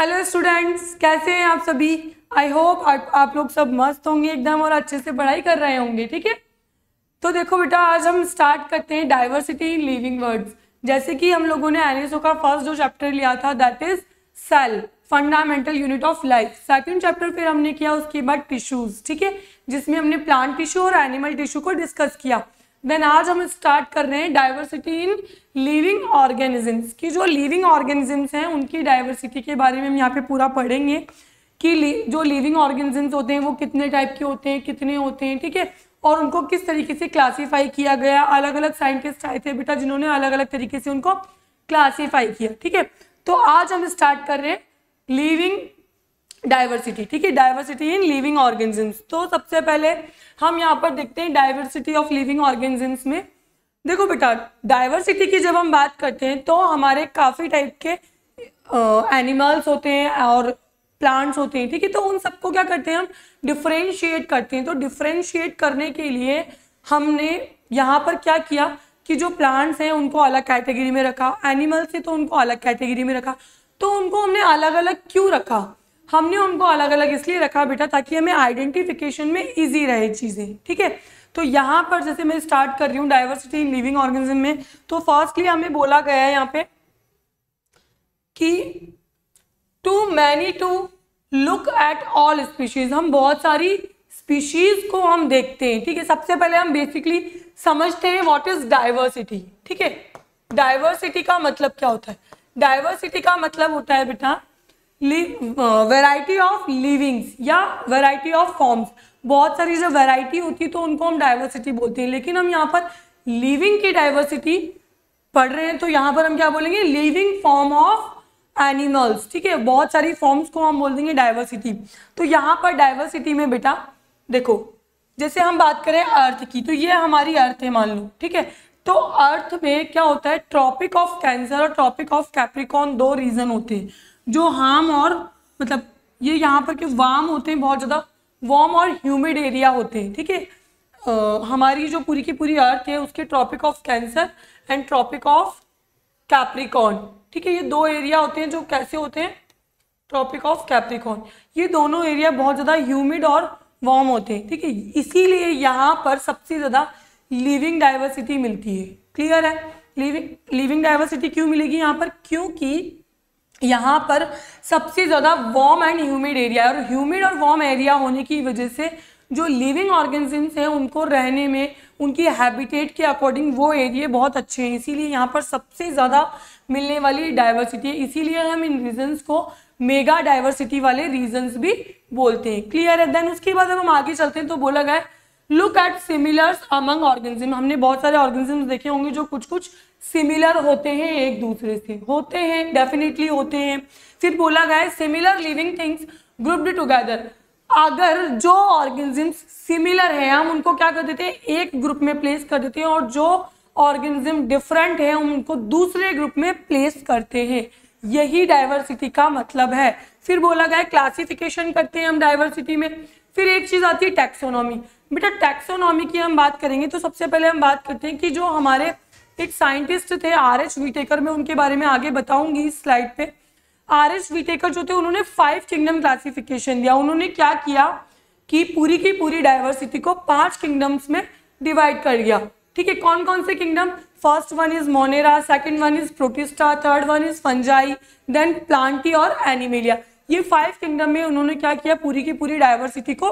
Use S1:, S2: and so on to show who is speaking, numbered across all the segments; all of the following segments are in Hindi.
S1: हेलो स्टूडेंट्स कैसे हैं आप सभी आई होप आप, आप लोग सब मस्त होंगे एकदम और अच्छे से पढ़ाई कर रहे होंगे ठीक है तो देखो बेटा आज हम स्टार्ट करते हैं डाइवर्सिटी इन लिविंग वर्ड्स जैसे कि हम लोगों ने एनएसओ का फर्स्ट जो चैप्टर लिया था that is cell fundamental unit of life second chapter फिर हमने किया उसके बाद टिश्यूज ठीक है जिसमें हमने प्लांट टिश्यू और एनिमल टिश्यू को डिस्कस किया देन आज हम स्टार्ट कर रहे हैं डाइवर्सिटी इन लिविंग ऑर्गेनिजम्स की जो लिविंग ऑर्गेनिजम्स हैं उनकी डाइवर्सिटी के बारे में हम यहाँ पे पूरा पढ़ेंगे कि जो लिविंग ऑर्गेनिजम्स होते हैं वो कितने टाइप के होते हैं कितने होते हैं ठीक है और उनको किस तरीके से क्लासीफाई किया गया अलग अलग साइंटिस्ट आए थे बेटा जिन्होंने अलग अलग तरीके से उनको क्लासीफाई किया ठीक है तो आज हम स्टार्ट कर रहे हैं लिविंग डाइवर्सिटी ठीक है डाइवर्सिटी इन लिविंग ऑर्गेनिजम्स तो सबसे पहले हम यहाँ पर देखते हैं डाइवर्सिटी ऑफ लिविंग ऑर्गेनिजम्स में देखो बेटा डाइवर्सिटी की जब हम बात करते हैं तो हमारे काफ़ी टाइप के एनिमल्स होते हैं और प्लांट्स होते हैं ठीक है तो उन सबको क्या करते हैं हम डिफ्रेंशिएट करते हैं तो डिफ्रेंशिएट करने के लिए हमने यहाँ पर क्या किया कि जो प्लांट्स हैं उनको अलग कैटेगरी में रखा एनिमल्स हैं तो उनको अलग कैटेगरी में रखा तो उनको हमने अलग अलग क्यों रखा हमने उनको अलग अलग इसलिए रखा बेटा ताकि हमें आइडेंटिफिकेशन में ईजी रहे चीज़ें ठीक है तो यहाँ पर जैसे मैं स्टार्ट कर रही हूँ डाइवर्सिटी इन लिविंग ऑर्गेनिज्म में तो फर्स्टली हमें बोला गया है यहाँ पे कि too many to look at all species हम बहुत सारी स्पीशीज को हम देखते हैं ठीक है सबसे पहले हम बेसिकली समझते हैं व्हाट इज डाइवर्सिटी ठीक है डाइवर्सिटी का मतलब क्या होता है डाइवर्सिटी का मतलब होता है बेटा वेराइटी ऑफ लिविंग्स या वेराइटी ऑफ फॉर्म्स बहुत सारी जो वेराइटी होती है तो उनको हम डाइवर्सिटी बोलते हैं लेकिन हम यहाँ पर लिविंग की डाइवर्सिटी पढ़ रहे हैं तो यहाँ पर हम क्या बोलेंगे लिविंग फॉर्म ऑफ एनिमल्स ठीक है बहुत सारी फॉर्म्स को हम बोल देंगे डाइवर्सिटी तो यहाँ पर डाइवर्सिटी में बेटा देखो जैसे हम बात करें अर्थ की तो ये हमारी अर्थ है मान लो ठीक है तो अर्थ में क्या होता है ट्रॉपिक ऑफ कैंसर और ट्रॉपिक ऑफ कैप्रिकॉन दो रीजन होते हैं जो हार्म और मतलब ये यहाँ पर के वार्म होते हैं बहुत ज़्यादा वार्म और ह्यूमिड एरिया होते हैं ठीक है हमारी जो पूरी की पूरी अर्थ है उसके Tropic of Cancer and Tropic of Capricorn ठीक है ये दो एरिया होते हैं जो कैसे होते हैं ट्रॉपिक ऑफ कैप्रिकॉन ये दोनों एरिया बहुत ज़्यादा ह्यूमिड और वार्म होते हैं ठीक है इसीलिए यहाँ पर सबसे ज़्यादा लिविंग डाइवर्सिटी मिलती है क्लियर है लिविंग लिविंग डाइवर्सिटी क्यों मिलेगी यहाँ पर क्योंकि यहाँ पर सबसे ज़्यादा वार्म एंड ह्यूमिड एरिया है और ह्यूमिड और वार्म एरिया होने की वजह से जो लिविंग ऑर्गेनिजम्स हैं उनको रहने में उनकी हैबिटेट के अकॉर्डिंग वो एरिए बहुत अच्छे हैं इसीलिए यहाँ पर सबसे ज़्यादा मिलने वाली डाइवर्सिटी है इसीलिए हम इन रीजन्स को मेगा डाइवर्सिटी वाले रीजन्स भी बोलते हैं क्लियर है देन उसके बाद अब हम आगे चलते हैं तो बोला गया look at similars among organism हमने बहुत सारे ऑर्गेनिज्म देखे होंगे जो कुछ कुछ सिमिलर होते हैं एक दूसरे से होते हैं डेफिनेटली होते हैं फिर बोला गया है similar living things grouped together अगर जो ऑर्गेनिज्म सिमिलर है हम उनको क्या कर देते हैं एक ग्रुप में प्लेस कर देते हैं और जो ऑर्गेनिज्म डिफरेंट है उनको दूसरे ग्रुप में प्लेस करते हैं यही डाइवर्सिटी का मतलब है फिर बोला गया क्लासिफिकेशन करते हैं हम डाइवर्सिटी में फिर एक चीज़ आती है टैक्सोनॉमी बेटा टैक्सोनॉमी की हम बात करेंगे तो सबसे पहले हम बात करते हैं कि जो हमारे एक साइंटिस्ट थे आर एच वीटेकर में उनके बारे में आगे बताऊंगी इस स्लाइड पे आर एच वीटेकर जो थे उन्होंने फाइव किंगडम क्लासिफिकेशन दिया उन्होंने क्या किया कि पूरी की पूरी डाइवर्सिटी को पांच किंगडम्स में डिवाइड कर दिया ठीक है कौन कौन से kingdom first one is Monera second one is Protista third one is Fungi then Plantae और एनिमेलिया ये फाइव किंगडम में उन्होंने क्या किया पूरी की पूरी डाइवर्सिटी को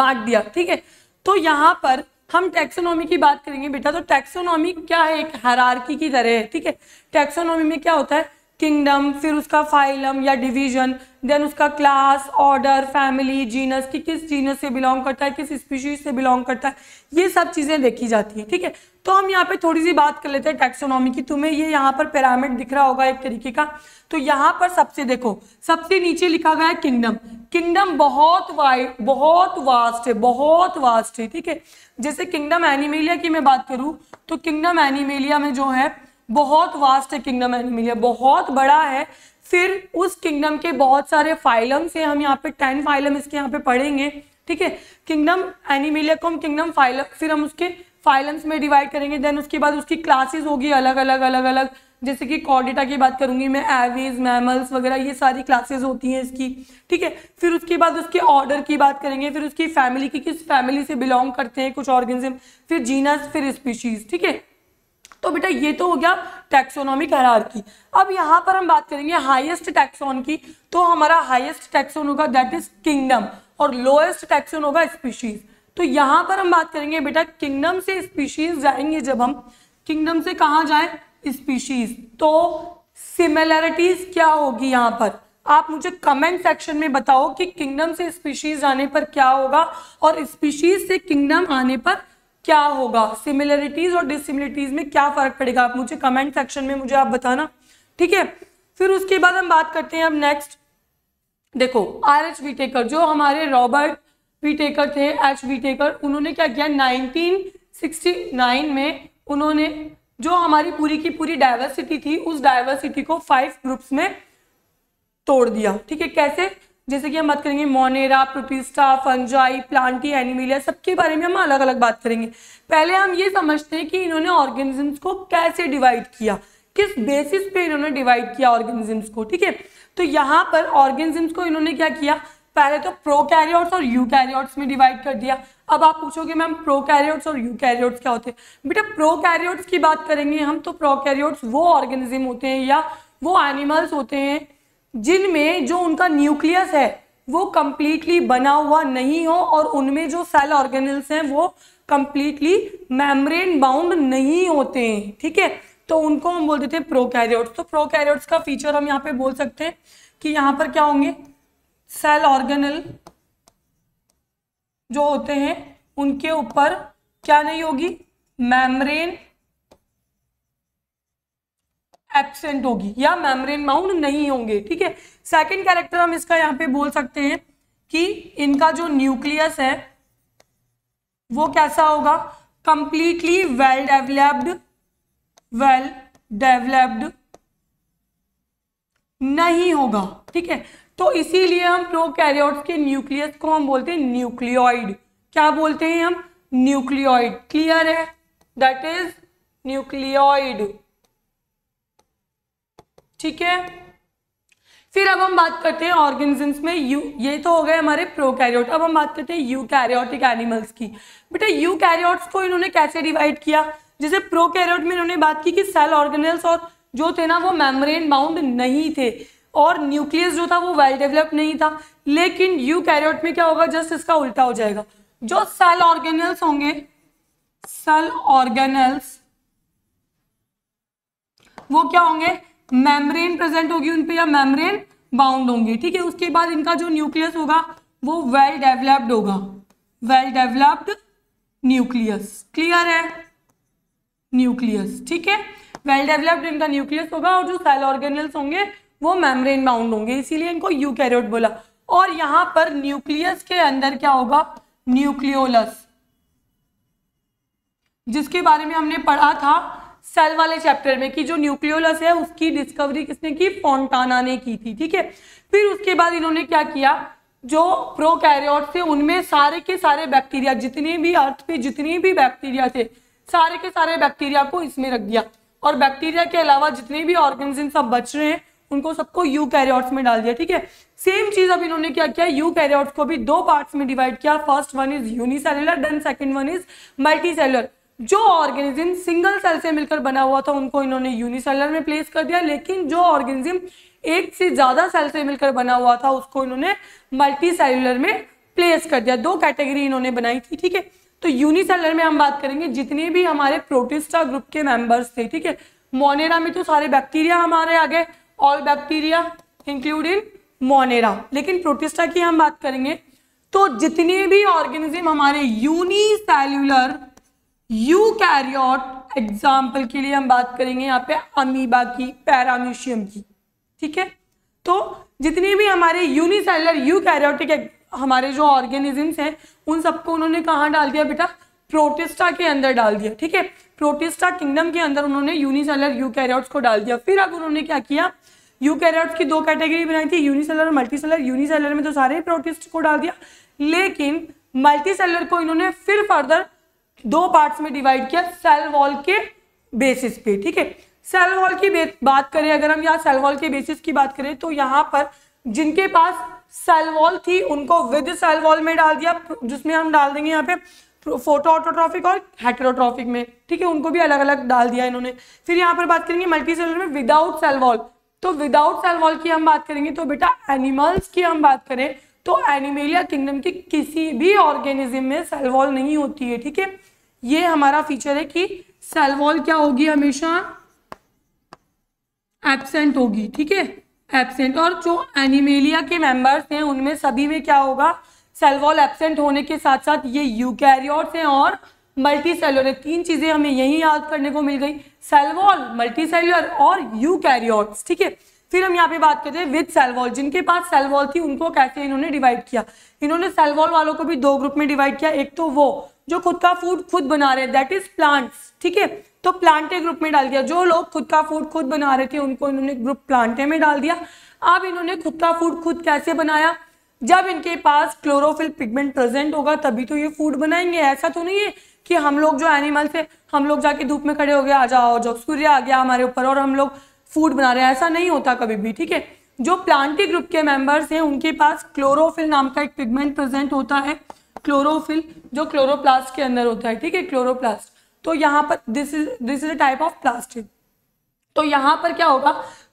S1: बांट दिया ठीक है तो यहाँ पर हम टैक्सोनॉमी की बात करेंगे बेटा तो टैक्सोनॉमी क्या है एक हरारकी की तरह है ठीक है टैक्सोनॉमी में क्या होता है किंगडम फिर उसका फाइलम या डिवीजन देन उसका क्लास ऑर्डर फैमिली जीनस कि किस जीनस से बिलोंग करता है किस स्पीशीज से बिलोंग करता है ये सब चीज़ें देखी जाती हैं ठीक है तो हम यहाँ पे थोड़ी सी बात कर लेते हैं टैक्सोनॉमी की तुम्हें ये यहाँ पर पिरामिड दिख रहा होगा एक तरीके का तो यहाँ पर सबसे देखो सबसे नीचे लिखा गया है किंगडम किंगडम बहुत वाइड बहुत वास्ट है बहुत वास्ट है ठीक है जैसे किंगडम एनिमेलिया की मैं बात करूँ तो किंगडम एनिमेलिया में जो है बहुत वास्ट है किंगडम एनिमिलिया बहुत बड़ा है फिर उस किंगडम के बहुत सारे फाइलम्स हैं हम यहाँ पे टेन फाइलम इसके यहाँ पे पढ़ेंगे ठीक है किंगडम एनिमिलिया को हम किंगडम फाइलम फिर हम उसके फाइलम्स में डिवाइड करेंगे देन उसके बाद उसकी क्लासेस होगी अलग अलग अलग अलग जैसे कि कॉर्डिटा की बात करूंगी मैं एवीज मैमल्स वगैरह ये सारी क्लासेस होती हैं इसकी ठीक है फिर उसके बाद उसके ऑर्डर की बात करेंगे फिर उसकी फैमिली की किस फैमिली से बिलोंग करते हैं कुछ ऑर्गेनिज्म फिर जीनस फिर स्पीशीज ठीक है तो बेटा ये तो हो गया टैक्सोनॉमिक हरार की अब यहाँ पर हम बात करेंगे हाईएस्ट टैक्सोन की तो हमारा हाईएस्ट टैक्सोन होगा दैट इज किंगडम और लोएस्ट टैक्सोन होगा स्पीशीज तो यहाँ पर हम बात करेंगे बेटा किंगडम से स्पीशीज जाएंगे जब हम किंगडम से कहाँ जाए स्पीशीज तो सिमिलैरिटीज क्या होगी यहाँ पर आप मुझे कमेंट सेक्शन में बताओ कि किंगडम से स्पीशीज आने पर क्या होगा और स्पीशीज से किंगडम आने पर क्या होगा सिमिलरिटीज और डिसिमिलिटीज में क्या फर्क पड़ेगा आप मुझे कमेंट सेक्शन में मुझे आप बताना ठीक है फिर उसके बाद हम बात करते हैं अब नेक्स्ट देखो आर एच वीटेकर जो हमारे रॉबर्ट वीटेकर थे एच वीटेकर उन्होंने क्या किया 1969 में उन्होंने जो हमारी पूरी की पूरी डायवर्सिटी थी उस डायवर्सिटी को फाइव ग्रुप्स में तोड़ दिया ठीक है कैसे जैसे कि हम बात करेंगे Monera Protista Fungi Plantae Animalia सबके बारे में हम अलग अलग बात करेंगे पहले हम ये समझते हैं कि इन्होंने ऑर्गेनिजम्स को कैसे डिवाइड किया किस बेसिस पे इन्होंने डिवाइड किया ऑर्गेनिजम्स को ठीक है तो यहाँ पर ऑर्गेनिजम्स को इन्होंने क्या किया पहले तो प्रो और यू में डिवाइड कर दिया अब आप पूछोगे मैम प्रो और यू क्या होते हैं बेटा प्रो की बात करेंगे हम तो प्रो वो ऑर्गेनिज्म होते हैं या वो एनिमल्स होते हैं जिनमें जो उनका न्यूक्लियस है वो कम्प्लीटली बना हुआ नहीं हो और उनमें जो सेल ऑर्गेनल्स हैं वो कम्प्लीटली मैमब्रेन बाउंड नहीं होते हैं ठीक है तो उनको हम बोल देते हैं प्रोकैरियोट्स तो प्रोकैरियोट्स का फीचर हम यहाँ पे बोल सकते हैं कि यहाँ पर क्या होंगे सेल ऑर्गेनल जो होते हैं उनके ऊपर क्या नहीं होगी मैमब्रेन एबसेंट होगी या मेम्ब्रेन माउंड नहीं होंगे ठीक है सेकेंड कैरेक्टर हम इसका यहाँ पे बोल सकते हैं कि इनका जो न्यूक्लियस है वो कैसा होगा completely well developed well developed नहीं होगा ठीक है तो इसीलिए हम प्रोकैरियोट्स के न्यूक्लियस को हम बोलते हैं न्यूक्लियोइड क्या बोलते हैं हम न्यूक्लियोइड क्लियर है दैट इज न्यूक्लियोइड ठीक है फिर अब हम बात करते हैं ऑर्गेनिजम्स में यू ये तो हो गए हमारे प्रोकैरियोट अब हम बात करते हैं यूकैरियोटिक एनिमल्स की बेटा यूकैरियोट्स को इन्होंने कैसे डिवाइड किया जैसे प्रोकैरियोट में इन्होंने बात की कि सेल ऑर्गेनल्स और जो थे ना वो मेम्ब्रेन बाउंड नहीं थे और न्यूक्लियस जो था वो वेल डेवलप नहीं था लेकिन यूकैरियोट में क्या होगा जस्ट इसका उल्टा हो जाएगा जो सेल ऑर्गेनल्स होंगे सेल ऑर्गेनल्स वो क्या होंगे मेम्ब्रेन प्रेजेंट होगी उनपे या मेम्ब्रेन बाउंड होंगी ठीक है उसके बाद इनका जो न्यूक्लियस होगा वो वेल डेवलप्ड होगा वेल डेवलप्ड न्यूक्लियस क्लियर है न्यूक्लियस ठीक है वेल डेवलप्ड इनका न्यूक्लियस होगा और जो सेल ऑर्गेनल्स होंगे वो मेम्ब्रेन बाउंड होंगे इसीलिए इनको यूकैरियोट बोला और यहां पर न्यूक्लियस के अंदर क्या होगा न्यूक्लियोलस जिसके बारे में हमने पढ़ा था सेल वाले चैप्टर में कि जो न्यूक्लियोलस है उसकी डिस्कवरी किसने की फोनटाना ने की थी ठीक है फिर उसके बाद इन्होंने क्या किया जो प्रोकैरियोट थे उनमें सारे के सारे बैक्टीरिया जितने भी अर्थ पे जितने भी बैक्टीरिया थे सारे के सारे बैक्टीरिया को इसमें रख दिया और बैक्टीरिया के अलावा जितने भी ऑर्गेनिज्म सब बच रहे हैं उनको सबको यू कैरियोट्स में डाल दिया ठीक है सेम चीज अब इन्होंने क्या किया यू कैरियोट्स को भी दो पार्ट्स में डिवाइड किया first one is unicellular then second one is multicellular जो ऑर्गेनिज्म सिंगल सेल से मिलकर बना हुआ था उनको इन्होंने यूनिसेलर में प्लेस कर दिया लेकिन जो ऑर्गेनिज्म एक से ज्यादा सेल से मिलकर बना हुआ था उसको इन्होंने मल्टी सेलुलर में प्लेस कर दिया दो कैटेगरी इन्होंने बनाई थी ठीक है तो यूनिसेलर में हम बात करेंगे जितने भी हमारे प्रोटिस्टा ग्रुप के मेंबर्स थे ठीक है मोनेरा में तो सारे बैक्टीरिया हमारे आ गए all bacteria include in monera लेकिन प्रोटिस्टा की हम बात करेंगे तो जितने भी ऑर्गेनिज्म हमारे यूनिसेल्युलर यू कैरियोट एग्जाम्पल के लिए हम बात करेंगे यहाँ पे अमीबा की पैरामीशियम की ठीक है तो जितने भी हमारे यूनिसेलर यू कैरियोटिक हमारे जो ऑर्गेनिजम्स हैं उन सबको उन्होंने कहाँ डाल दिया बेटा प्रोटिस्टा के अंदर डाल दिया ठीक है प्रोटिस्टा किंगडम के अंदर उन्होंने यूनिसेलर यू कैरियोट्स को डाल दिया फिर अब उन्होंने क्या किया यू कैरियोट्स की दो कैटेगरी बनाई थी यूनिसेलर मल्टी मल्टीसेलर यूनिसेलर में तो सारे प्रोटिस्ट को डाल दिया लेकिन मल्टीसेलर को इन्होंने फिर फर्दर दो पार्ट्स में डिवाइड किया सेल वॉल के बेसिस पे ठीक है सेल वॉल की बात करें अगर हम यहाँ सेल वॉल के बेसिस की बात करें तो यहाँ पर जिनके पास सेल वॉल थी उनको विद सेल वॉल में डाल दिया जिसमें हम डाल देंगे यहाँ पे फोटो ऑटोट्रॉफिक और हेटरोट्रॉफिक में ठीक है उनको भी अलग अलग डाल दिया इन्होंने फिर यहाँ पर बात करेंगे मल्टी सेलर में विदाउट सेल वॉल तो विदाउट सेल वॉल की हम बात करेंगे तो बेटा एनिमल्स की हम बात करें तो एनिमेलिया किंगडम के किसी भी ऑर्गेनिज्म में सेल वॉल नहीं होती है ठीक है ये हमारा फीचर है कि सेल वॉल क्या होगी हमेशा एबसेंट होगी ठीक है एबसेंट और जो एनिमेलिया के मेंबर्स हैं उनमें सभी में क्या होगा सेल वॉल एबसेंट होने के साथ साथ ये यूकैरियोट्स हैं और मल्टी सेलुलर तीन चीज़ें हमें यही याद करने को मिल गई सेल वॉल मल्टी सेलुलर और यूकैरियोट्स ठीक है फिर हम यहाँ पे बात करते हैं विद सेल वॉल जिनके पास सेल वॉल थी उनको कैसे इन्होंने डिवाइड किया इन्होंने सेल वॉल वालों को भी दो ग्रुप में डिवाइड किया एक तो वो जो खुद का फूड खुद बना रहे हैं दैट इज प्लांट्स ठीक है तो प्लांटे ग्रुप में डाल दिया जो लोग खुद का फूड खुद बना रहे थे उनको इन्होंने ग्रुप प्लांटे में डाल दिया अब इन्होंने खुद का फूड खुद कैसे बनाया जब इनके पास क्लोरोफिल पिगमेंट प्रेजेंट होगा तभी तो ये फूड बनाएंगे ऐसा तो नहीं है कि हम लोग जो एनिमल्स है हम लोग जाके धूप में खड़े हो गए आ जाओ जो सूर्य आ गया हमारे ऊपर और हम लोग फूड बना रहे हैं ऐसा नहीं होता कभी भी ठीक है जो प्लांटी ग्रुप के मेंबर्स हैं उनके पास क्लोरोफिल नाम का एक पिगमेंट प्रेजेंट होता है क्लोरोफिल जो क्लोरोप्लास्ट के अंदर होता है ठीक है क्लोरोप्लास्ट तो यहाँ पर this is this is a type of plastic तो यहाँ पर क्या होगा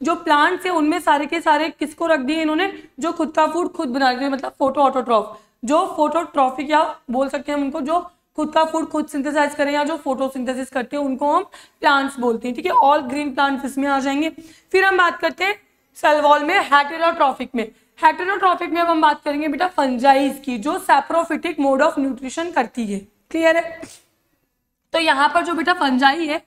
S1: जो प्लांट्स है उनमें सारे के सारे किसको रख दिए इन्होंने जो खुद का फूड खुद बना दिया मतलब फोटो ऑटोट्रॉफ जो फोटोट्रॉफिक या बोल सकते हैं उनको जो खुद का फूड खुद सिंथेसाइज करें या जो फोटोसिंथेसिस करते हैं उनको हम प्लांट्स बोलते हैं ठीक है ऑल ग्रीन प्लांट्स इसमें आ जाएंगे फिर हम बात करते हैं सेलवॉल में ट्रॉफिक में हेटरोट्रॉफिक में अब हम बात करेंगे बेटा फंजाइज की जो सेप्रोफिटिक मोड ऑफ न्यूट्रिशन करती है क्लियर है तो यहाँ पर जो बेटा फंजाई है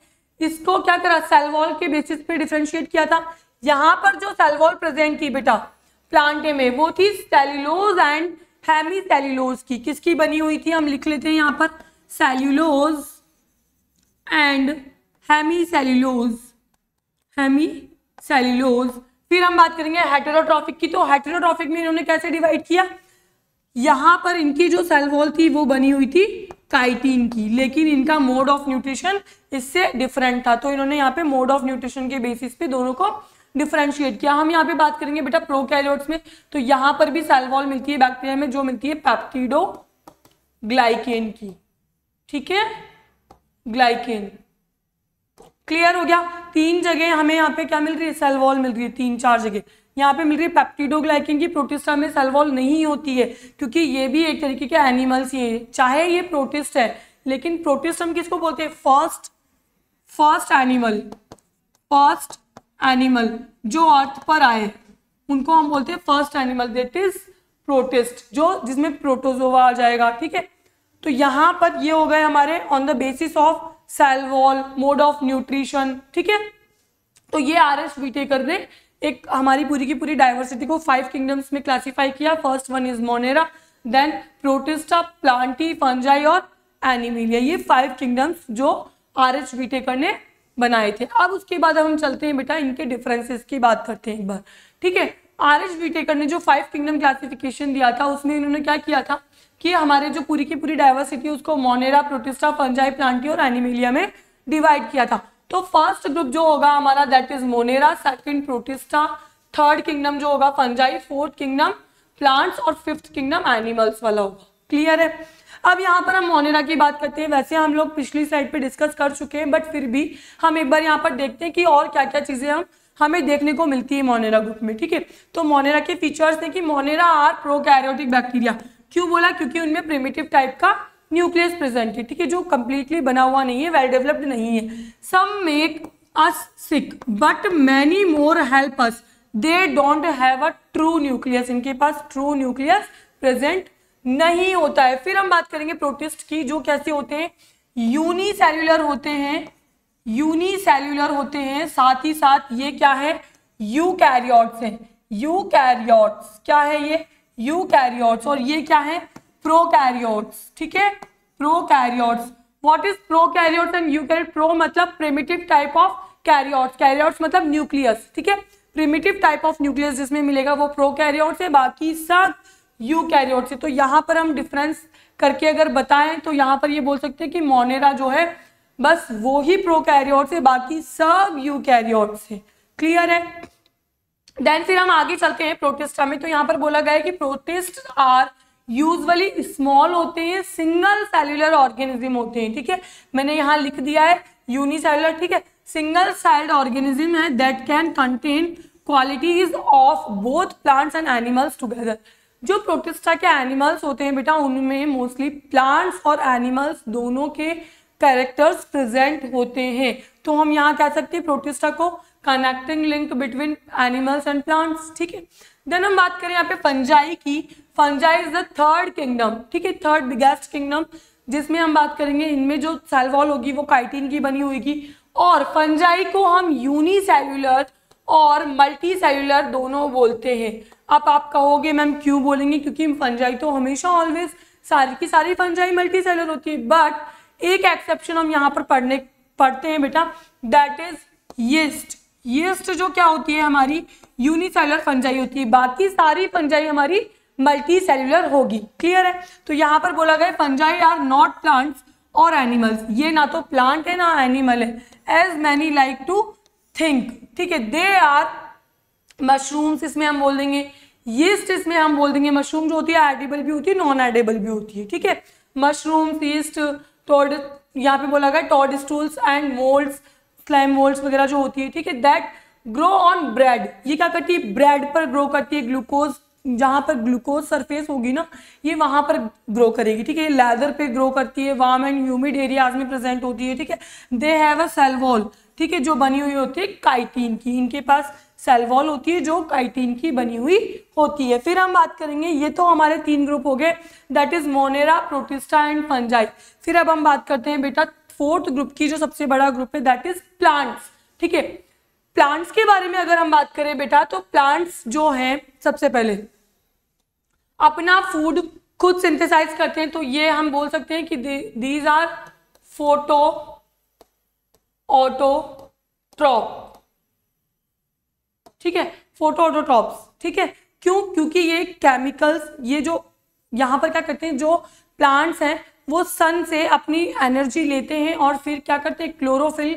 S1: इसको क्या करा सेलवॉल के बेसिस पे डिफ्रेंशिएट किया था यहाँ पर जो सेलवॉल प्रेजेंट थी बेटा प्लांटे में वो थी सेल्यूलोज एंड हैमी सेल्यूलोज की किसकी बनी हुई थी हम लिख लेते हैं यहाँ पर cellulose and hemicellulose hemicellulose फिर हम बात करेंगे हेटेरोट्रॉफिक की तो हेटेरोट्रॉफिक में इन्होंने कैसे डिवाइड किया यहां पर इनकी जो सेल वॉल थी वो बनी हुई थी काइटीन की लेकिन इनका मोड ऑफ न्यूट्रिशन इससे डिफरेंट था तो इन्होंने यहाँ पे मोड ऑफ न्यूट्रिशन के बेसिस पे दोनों को डिफ्रेंशिएट किया हम यहाँ पे बात करेंगे बेटा प्रोकैरियोट्स में तो यहाँ पर भी सेल वॉल मिलती है बैक्टीरिया में जो मिलती है पैप्टीडो ग्लाइकेन की ठीक है ग्लाइकेन क्लियर हो गया तीन जगह हमें यहाँ पे क्या मिल रही है सेलवॉल मिल रही है तीन चार जगह यहाँ पे मिल रही है पैप्टिडोग्लाइकिन की प्रोटिस्टा में सेलवॉल नहीं होती है क्योंकि ये भी एक तरीके के एनिमल्स ही है चाहे ये प्रोटिस्ट है लेकिन प्रोटिस्ट हम किसको बोलते हैं first first animal first animal जो अर्थ पर आए उनको हम बोलते हैं first animal that is protist जो जिसमें प्रोटोजोवा आ जाएगा ठीक है तो यहाँ पर ये हो गए हमारे on the basis of cell wall mode of nutrition ठीक है तो ये आर एस वी ने एक हमारी पूरी की पूरी डाइवर्सिटी को फाइव किंगडम्स में क्लासिफाई किया first one is monera then protista plantae fungi और एनिमिलिया ये फाइव किंगडम्स जो आर एच विटेकर ने बनाए थे अब उसके बाद हम चलते हैं बेटा इनके डिफरेंसेस की बात करते हैं एक बार ठीक है आर एच विटेकर ने जो फाइव किंगडम क्लासिफिकेशन दिया था उसमें इन्होंने क्या किया था कि हमारे जो पूरी की पूरी डायवर्सिटी उसको मोनेरा प्रोटिस्टा फंजाई प्लांटी और एनिमिलिया में डिवाइड किया था तो फर्स्ट ग्रुप जो होगा हमारा that is monera second protista third kingdom जो होगा फंजाई फोर्थ किंगडम प्लांट्स और फिफ्थ किंगडम एनिमल्स वाला होगा क्लियर है अब यहाँ पर हम मोनेरा की बात करते हैं वैसे हम लोग पिछली साइड पर डिस्कस कर चुके हैं बट फिर भी हम एक बार यहाँ पर देखते हैं कि और क्या क्या चीज़ें हम हमें देखने को मिलती है मोनेरा ग्रुप में ठीक है तो मोनेरा के फीचर्स हैं कि मोनेरा आर प्रोकैरियोटिक बैक्टीरिया क्यों बोला क्योंकि उनमें प्रिमेटिव टाइप का न्यूक्लियस प्रेजेंट है ठीक है जो कंप्लीटली बना हुआ नहीं है वेल well डेवलप्ड नहीं है some make us sick but many more help us they don't have a true nucleus इनके पास ट्रू न्यूक्लियस प्रेजेंट नहीं होता है फिर हम बात करेंगे प्रोटिस्ट की जो कैसे होते हैं यूनिसेल्युलर होते हैं यूनिसेल्युलर होते हैं साथ ही साथ ये क्या है यू यूकैरियोट्स हैं यूकैरियोट्स क्या है ये यूकैरियोट्स और ये क्या है प्रोकैरियोट्स ठीक है prokaryotes what is prokaryotes and eukaryote pro मतलब primitive type of karyotes karyotes मतलब न्यूक्लियस ठीक है प्रिमिटिव टाइप ऑफ न्यूक्लियस जिसमें मिलेगा वो प्रोकैरियोट्स है बाकी सब यूकैरियोट्स है तो यहाँ पर हम डिफरेंस करके अगर बताएं तो यहाँ पर ये बोल सकते हैं कि मोनेरा जो है बस वो ही प्रोकैरियोट्स है बाकी सब यूकैरियोट्स है क्लियर है देन फिर हम आगे चलते हैं प्रोटिस्ट में तो यहाँ पर बोला गया है कि प्रोटिस्ट आर यूजली स्मॉल होते हैं सिंगल सेल्युलर ऑर्गेनिज्म होते हैं ठीक है मैंने यहाँ लिख दिया है यूनिसेल्यूलर ठीक है सिंगल सेल्ड ऑर्गेनिज्म है that can contain qualities of both plants and animals together जो प्रोटिस्टा के एनिमल्स होते हैं बेटा उनमें मोस्टली प्लांट्स और एनिमल्स दोनों के कैरेक्टर्स प्रेजेंट होते हैं तो हम यहाँ कह सकते हैं प्रोटिस्टा को connecting link between animals and plants ठीक है देन हम बात करें यहाँ पे फंजाई की fungi is the third kingdom ठीक है थर्ड बिगेस्ट किंगडम जिसमें हम बात करेंगे इनमें जो सेल वॉल होगी वो काइटीन की बनी हुएगी और फंजाई को हम यूनिसेल्यूलर और मल्टी सेल्यूलर दोनों बोलते हैं अब आप कहोगे मैम क्यों बोलेंगे क्योंकि फंजाई तो हमेशा ऑलवेज सारी की सारी फंजाई मल्टी सेलर होती है बट एक एक्सेप्शन हम यहाँ पर पढ़ने पढ़ते हैं बेटा दैट इज यस्ट यीस्ट जो क्या होती है हमारी यूनिसेलर फंजाई होती है बाकी सारी फंजाई हमारी मल्टी सेलुलर होगी क्लियर है तो यहाँ पर बोला गया फंजाई आर नॉट प्लांट्स और एनिमल्स ये ना तो प्लांट है ना एनिमल है as many like to think ठीक है दे आर मशरूम्स इसमें हम बोल देंगे यीस्ट इसमें हम बोल देंगे मशरूम जो होती है एडिबल भी होती है नॉन एडिबल भी होती है ठीक है मशरूम्स यीस्ट टॉड यहाँ पे बोला गया toadstools and moulds slime वोल्ड वगैरह जो होती है ठीक है दैट ग्रो ऑन ब्रेड ये क्या करती है ब्रेड पर ग्रो करती है ग्लूकोज जहाँ पर ग्लूकोज सरफेस होगी ना ये वहाँ पर ग्रो करेगी ठीक है लेदर पे ग्रो करती है वार्म एंड ह्यूमिड एरियाज में प्रेजेंट होती है ठीक है दे हैव अ सेलवॉल ठीक है जो बनी हुई होती है काइटीन की इनके पास सेलवॉल होती है जो काइटीन की बनी हुई होती है फिर हम बात करेंगे ये तो हमारे तीन ग्रुप हो गए that is monera protista and fungi फिर अब हम बात करते हैं बेटा फोर्थ ग्रुप की जो सबसे बड़ा ग्रुप है दैट इज प्लांट्स ठीक है प्लांट्स के बारे में अगर हम बात करें बेटा तो प्लांट्स जो है सबसे पहले अपना फूड खुद सिंथेसाइज करते हैं तो ये हम बोल सकते हैं कि these are photoautotroph ठीक है फोटो ऑटो ऑटोट्रॉप्स ठीक है क्यों क्योंकि ये केमिकल्स ये जो यहां पर क्या करते हैं जो प्लांट्स हैं वो सन से अपनी एनर्जी लेते हैं और फिर क्या करते हैं क्लोरोफिल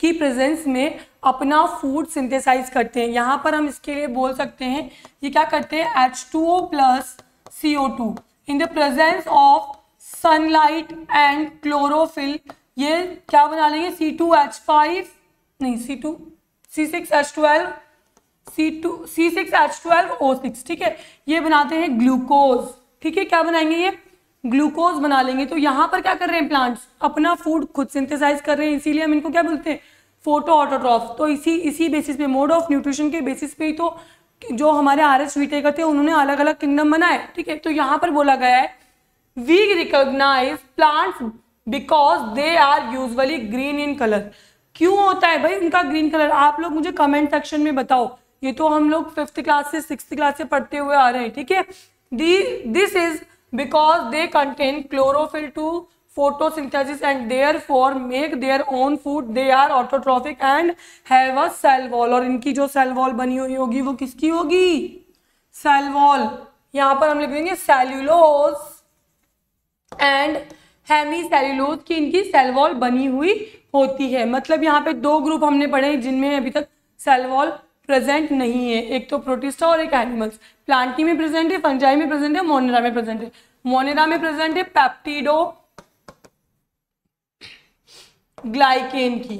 S1: की प्रेजेंस में अपना फूड सिंथेसाइज करते हैं यहाँ पर हम इसके लिए बोल सकते हैं ये क्या करते हैं H two O plus C O two in the presence of sunlight and chlorophyll ये क्या बना लेंगे सी टू एच फाइव नहीं C two C six H twelve C two C six H twelve O six ठीक है ये बनाते हैं ग्लूकोज ठीक है क्या बनाएंगे ये ग्लूकोज बना लेंगे तो यहाँ पर क्या कर रहे हैं प्लांट्स अपना फूड खुद सिंथेसाइज कर रहे हैं इसीलिए हम इनको क्या बोलते हैं फोटो ऑटोट्रॉफ तो इसी इसी बेसिस पे मोड ऑफ न्यूट्रिशन के बेसिस पे ही तो जो हमारे आर एस वीटेकर थे उन्होंने अलग अलग किंगडम बनाए ठीक है तो यहाँ पर बोला गया है we recognise plants because they are usually green in colour क्यों होता है भाई उनका ग्रीन कलर आप लोग मुझे कमेंट सेक्शन में बताओ ये तो हम लोग फिफ्थ क्लास से सिक्स क्लास से पढ़ते हुए आ रहे हैं ठीक है this is because they contain chlorophyll to photosynthesis and therefore make their own food they are autotrophic and have a cell wall और इनकी जो सेल वॉल बनी हुई होगी वो किसकी होगी सेल वॉल यहां पर हम लिख देंगे सेल्यूलोज एंड हैमी सेल्यूलोज की इनकी सेल वॉल बनी हुई होती है मतलब यहाँ पे दो ग्रुप हमने पढ़े जिनमें अभी तक सेल वॉल प्रेजेंट नहीं है एक तो प्रोटिस्टा और एक एनिमल्स प्लांटी में प्रेजेंट है फंजाई में प्रेजेंट है मोनेरा में प्रेजेंट है मोनेरा में प्रेजेंट है पैप्टीडो ग्लाइकेन की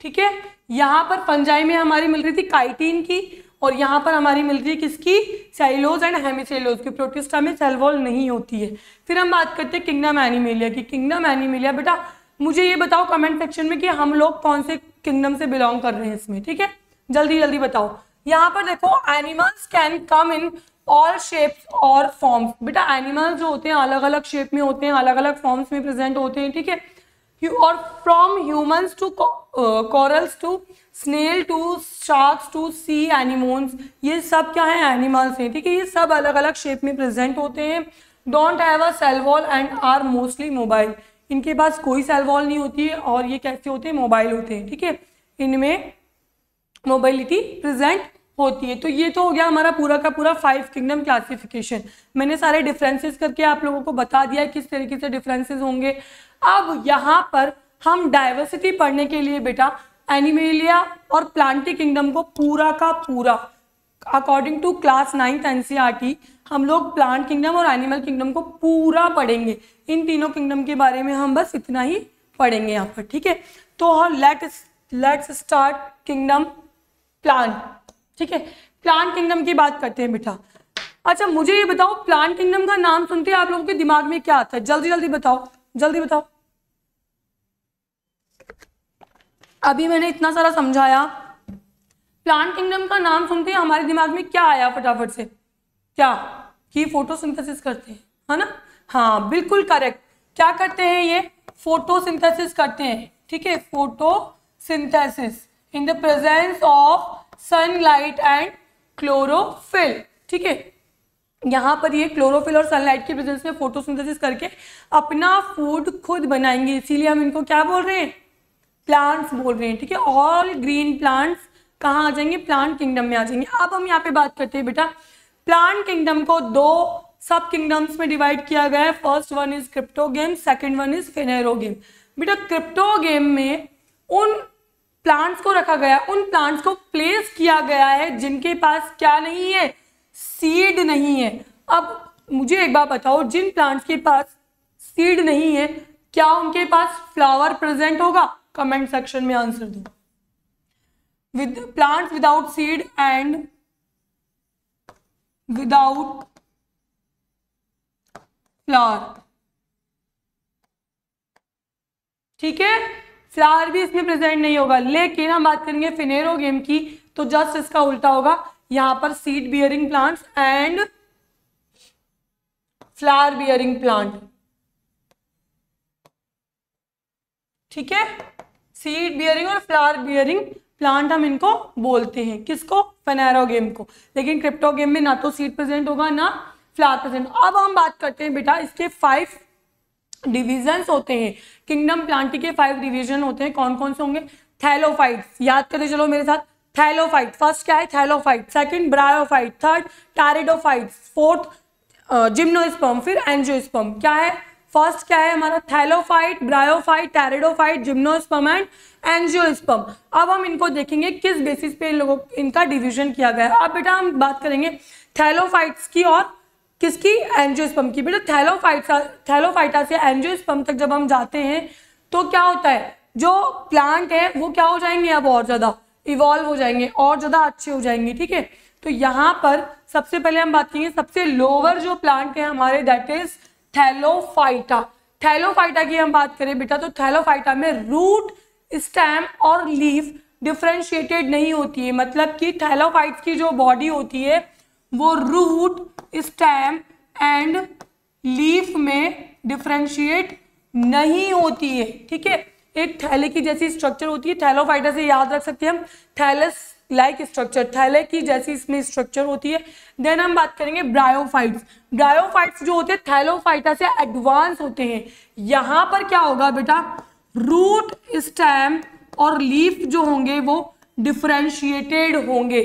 S1: ठीक है यहाँ पर फंजाई में हमारी मिल रही थी काइटीन की और यहाँ पर हमारी मिल रही है किसकी सेलोज एंड हेमीसेलोज की प्रोटिस्टा में सेलवॉल नहीं होती है फिर हम बात करते हैं किंगडम एनिमेलिया की किंगडम एनिमेलिया बेटा मुझे ये बताओ कमेंट सेक्शन में कि हम लोग कौन से किंगडम से बिलोंग कर रहे हैं इसमें ठीक है जल्दी जल्दी बताओ यहाँ पर देखो animals can come in all shapes और फॉर्म्स बेटा एनिमल्स जो होते हैं अलग अलग शेप में होते हैं अलग अलग फॉर्म्स में प्रेजेंट होते हैं ठीक है और from humans to corals to snail to sharks to sea anemones ये सब क्या है एनिमल्स हैं ठीक है ये सब अलग अलग शेप में प्रेजेंट होते हैं don't have a cell wall and are mostly mobile इनके पास कोई सेल वॉल नहीं होती है और ये कैसे होते हैं मोबाइल होते हैं ठीक है इनमें मोबिलिटी प्रेजेंट होती है तो ये तो हो गया हमारा पूरा का पूरा फाइव किंगडम क्लासिफिकेशन मैंने सारे डिफरेंसेस करके आप लोगों को बता दिया किस तरीके से डिफरेंसेस होंगे अब यहाँ पर हम डाइवर्सिटी पढ़ने के लिए बेटा एनिमेलिया और प्लांटी किंगडम को पूरा का पूरा according to class ninth NCERT हम लोग प्लांट किंगडम और एनिमल किंगडम को पूरा पढ़ेंगे इन तीनों किंगडम के बारे में हम बस इतना ही पढ़ेंगे यहाँ पर ठीक है तो हम let let's start kingdom plant ठीक है प्लांट किंगडम की बात करते हैं बेटा अच्छा मुझे ये बताओ प्लांट किंगडम का नाम सुनते आप लोगों के दिमाग में क्या आता है जल्दी जल्दी बताओ जल्दी बताओ अभी मैंने इतना सारा समझाया प्लांट किंगडम का नाम सुनते हैं हमारे दिमाग में क्या आया फटाफट से क्या कि फोटोसिंथेसिस करते हैं है ना हाँ बिल्कुल करेक्ट क्या करते हैं ये फोटोसिंथेसिस करते हैं ठीक है photosynthesis in the presence of sunlight and chlorophyll ठीक है यहाँ पर ये क्लोरोफिल और सनलाइट के प्रेजेंस में फोटोसिंथेसिस करके अपना फूड खुद बनाएंगे इसीलिए हम इनको क्या बोल रहे हैं प्लांट्स बोल रहे हैं ठीक है ऑल ग्रीन प्लांट्स कहाँ आ जाएंगे प्लांट किंगडम में आ जाएंगे अब हम यहाँ पे बात करते हैं बेटा प्लांट किंगडम को दो सब किंगडम्स में डिवाइड किया गया है first one is cryptogam second one is phanerogam बेटा क्रिप्टो गेम में उन प्लांट्स को रखा गया उन प्लांट्स को प्लेस किया गया है जिनके पास क्या नहीं है सीड नहीं है अब मुझे एक बात बताओ जिन प्लांट्स के पास सीड नहीं है क्या उनके पास फ्लावर प्रेजेंट होगा कमेंट सेक्शन में आंसर दो with plants without seed and without flower ठीक है फ्लावर भी इसमें प्रेजेंट नहीं होगा लेकिन हम बात करेंगे फिनेरो गेम की तो जस्ट इसका उल्टा होगा यहां पर seed bearing plants and flower bearing plant ठीक है सीड बियरिंग और फ्लावर बियरिंग प्लांट हम इनको बोलते हैं किसको फेनेरो गेम को लेकिन क्रिप्टो गेम में ना तो सीड प्रेजेंट होगा ना फ्लावर प्रेजेंट अब हम बात करते हैं बेटा इसके फाइव डिविजन्स होते हैं किंगडम प्लांट के फाइव डिविजन होते हैं कौन कौन से होंगे थैलोफाइट याद करते चलो मेरे साथ थैलोफाइट फर्स्ट क्या है thallophyte second bryophyte third pteridophyte fourth gymnosperm फिर एंजियोस्पम क्या है फर्स्ट क्या है हमारा thallophyte bryophyte pteridophyte gymnosperm and angiosperm अब हम इनको देखेंगे किस बेसिस पे इन लोगों इनका डिविजन किया गया है अब बेटा हम बात करेंगे थैलोफाइट्स की और किसकी एनजियोस्पम की बेटा थैलोफाइटा थैलोफाइटा से एनजियोस्पम तक जब हम जाते हैं तो क्या होता है जो प्लांट है वो क्या हो जाएंगे अब और ज़्यादा इवॉल्व हो जाएंगे और ज़्यादा अच्छे हो जाएंगे ठीक है तो यहाँ पर सबसे पहले हम बात करेंगे सबसे लोअर जो प्लांट है हमारे दैट इज थैलोफाइटा थैलोफाइटा की हम बात करें बेटा तो थैलोफाइटा में रूट स्टेम और लीफ डिफ्रेंशिएटेड नहीं होती है मतलब कि थैलोफाइट्स की जो बॉडी होती है वो रूट स्टैम एंड लीफ में डिफ्रेंशिएट नहीं होती है ठीक है एक थैले की जैसी स्ट्रक्चर होती है थैलोफाइटा से याद रख सकते हैं हम थैलस लाइक स्ट्रक्चर थैले की जैसी इसमें स्ट्रक्चर होती है देन हम बात करेंगे ब्रायोफाइट्स ब्रायोफाइट्स जो होते हैं थैलोफाइटा से एडवांस होते हैं यहाँ पर क्या होगा बेटा रूट स्टैम और लीफ जो होंगे वो डिफ्रेंशिएटेड होंगे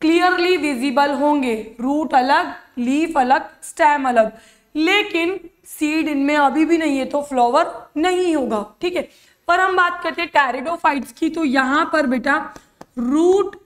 S1: क्लियरली विजिबल होंगे रूट अलग लीफ अलग स्टैम अलग लेकिन सीड इनमें अभी भी नहीं है तो फ्लावर नहीं होगा ठीक है पर हम बात करते हैं टेरिडोफाइट्स की तो यहाँ पर बेटा रूट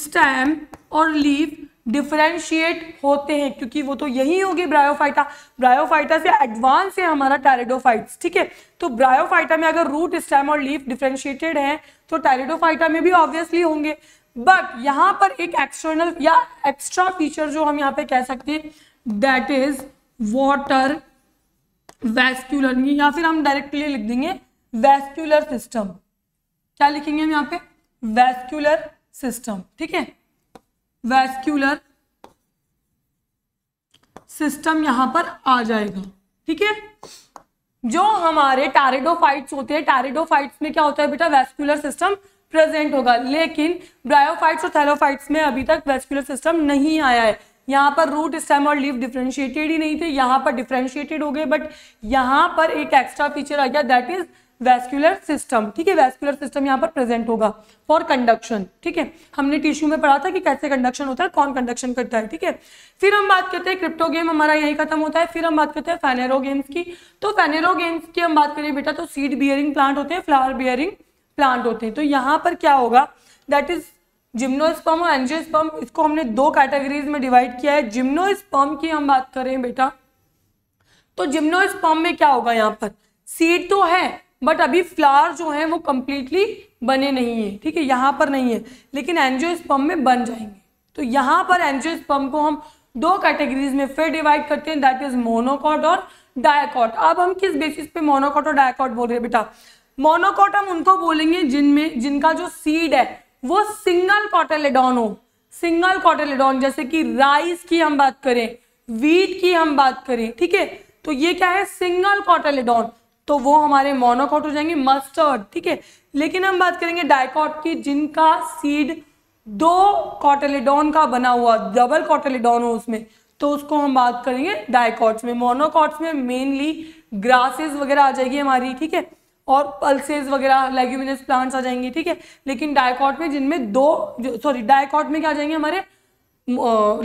S1: स्टैम और लीफ डिफ्रेंशिएट होते हैं क्योंकि वो तो यही होगी ब्रायोफाइटा ब्रायोफाइटा से एडवांस है हमारा टेरिडोफाइट्स ठीक है तो ब्रायोफाइटा में अगर रूट स्टेम और लीफ डिफ्रेंशिएटेड हैं तो टेरिडोफाइटा में भी ऑब्वियसली होंगे बट यहां पर एक एक्सटर्नल या एक्स्ट्रा फीचर जो हम यहाँ पे कह सकते हैं दैट इज वाटर वैस्क्यूलर या फिर हम डायरेक्टली लिख देंगे वैस्क्यूलर सिस्टम क्या लिखेंगे हम यहाँ पे वैस्क्यूलर सिस्टम ठीक है वैस्क्यूलर सिस्टम यहां पर आ जाएगा ठीक है जो हमारे टैरिडोफाइट्स होते हैं टारेडोफाइट्स में क्या होता है बेटा वैस्क्यूलर सिस्टम प्रेजेंट होगा लेकिन ब्रायोफाइट्स और थैलोफाइट्स में अभी तक वेस्कुलर सिस्टम नहीं आया है यहाँ पर रूट स्टेम और लीव डिफ्रेंशिएटेड ही नहीं थे यहाँ पर डिफ्रेंशिएटेड हो गए बट यहाँ पर एक एक्स्ट्रा फीचर आ गया दैट इज वेस्कुलर सिस्टम ठीक है वेस्कुलर सिस्टम यहाँ पर प्रेजेंट होगा फॉर कंडक्शन ठीक है हमने टिश्यू में पढ़ा था कि कैसे कंडक्शन होता है कौन कंडक्शन करता है ठीक है फिर हम बात करते हैं क्रिप्टो गेम हमारा यही खत्म होता है फिर हम बात करते हैं फेनेरो गेम्स की तो फेनेरो गेम्स की हम बात करें बेटा तो सीड बियरिंग प्लांट होते हैं फ्लावर बियरिंग प्लांट होते हैं तो यहाँ पर क्या होगा दैट इज जिम्नोस्पर्म और एंजियोस्पर्म इसको हमने दो कैटेगरीज में डिवाइड किया है जिम्नोस्पर्म की हम बात करें बेटा तो जिम्नोस्पर्म में क्या होगा यहाँ पर सीड तो है बट अभी फ्लावर जो है वो कंप्लीटली बने नहीं है ठीक है यहाँ पर नहीं है लेकिन एनजियोस्पम में बन जाएंगे तो यहाँ पर एनजियोस्पम को हम दो कैटेगरीज में फिर डिवाइड करते हैं दैट इज मोनोकॉट और डायकॉट अब हम किस बेसिस पे मोनोकॉट और डायकॉट बोल रहे हैं बेटा मोनोकोटम उनको बोलेंगे जिनमें जिनका जो सीड है वो सिंगल कॉटेलेडॉन हो सिंगल कॉटेलेडॉन जैसे कि राइस की हम बात करें वीट की हम बात करें ठीक है तो ये क्या है सिंगल कॉटेलेडॉन तो वो हमारे मोनोकोट हो जाएंगे मस्टर्ड ठीक है लेकिन हम बात करेंगे डायकॉट की जिनका सीड दो कॉटेलेडॉन का बना हुआ डबल कॉटेलेडॉन हो उसमें तो उसको हम बात करेंगे डायकॉट्स में मोनोकॉट्स में मेनली ग्रासेस वगैरह आ जाएगी हमारी ठीक है और पल्सेज वगैरह लेग्यूमिनस प्लांट्स आ जाएंगे ठीक है लेकिन डायकॉट में जिनमें दो सॉरी डायकॉट में क्या आ जाएंगे हमारे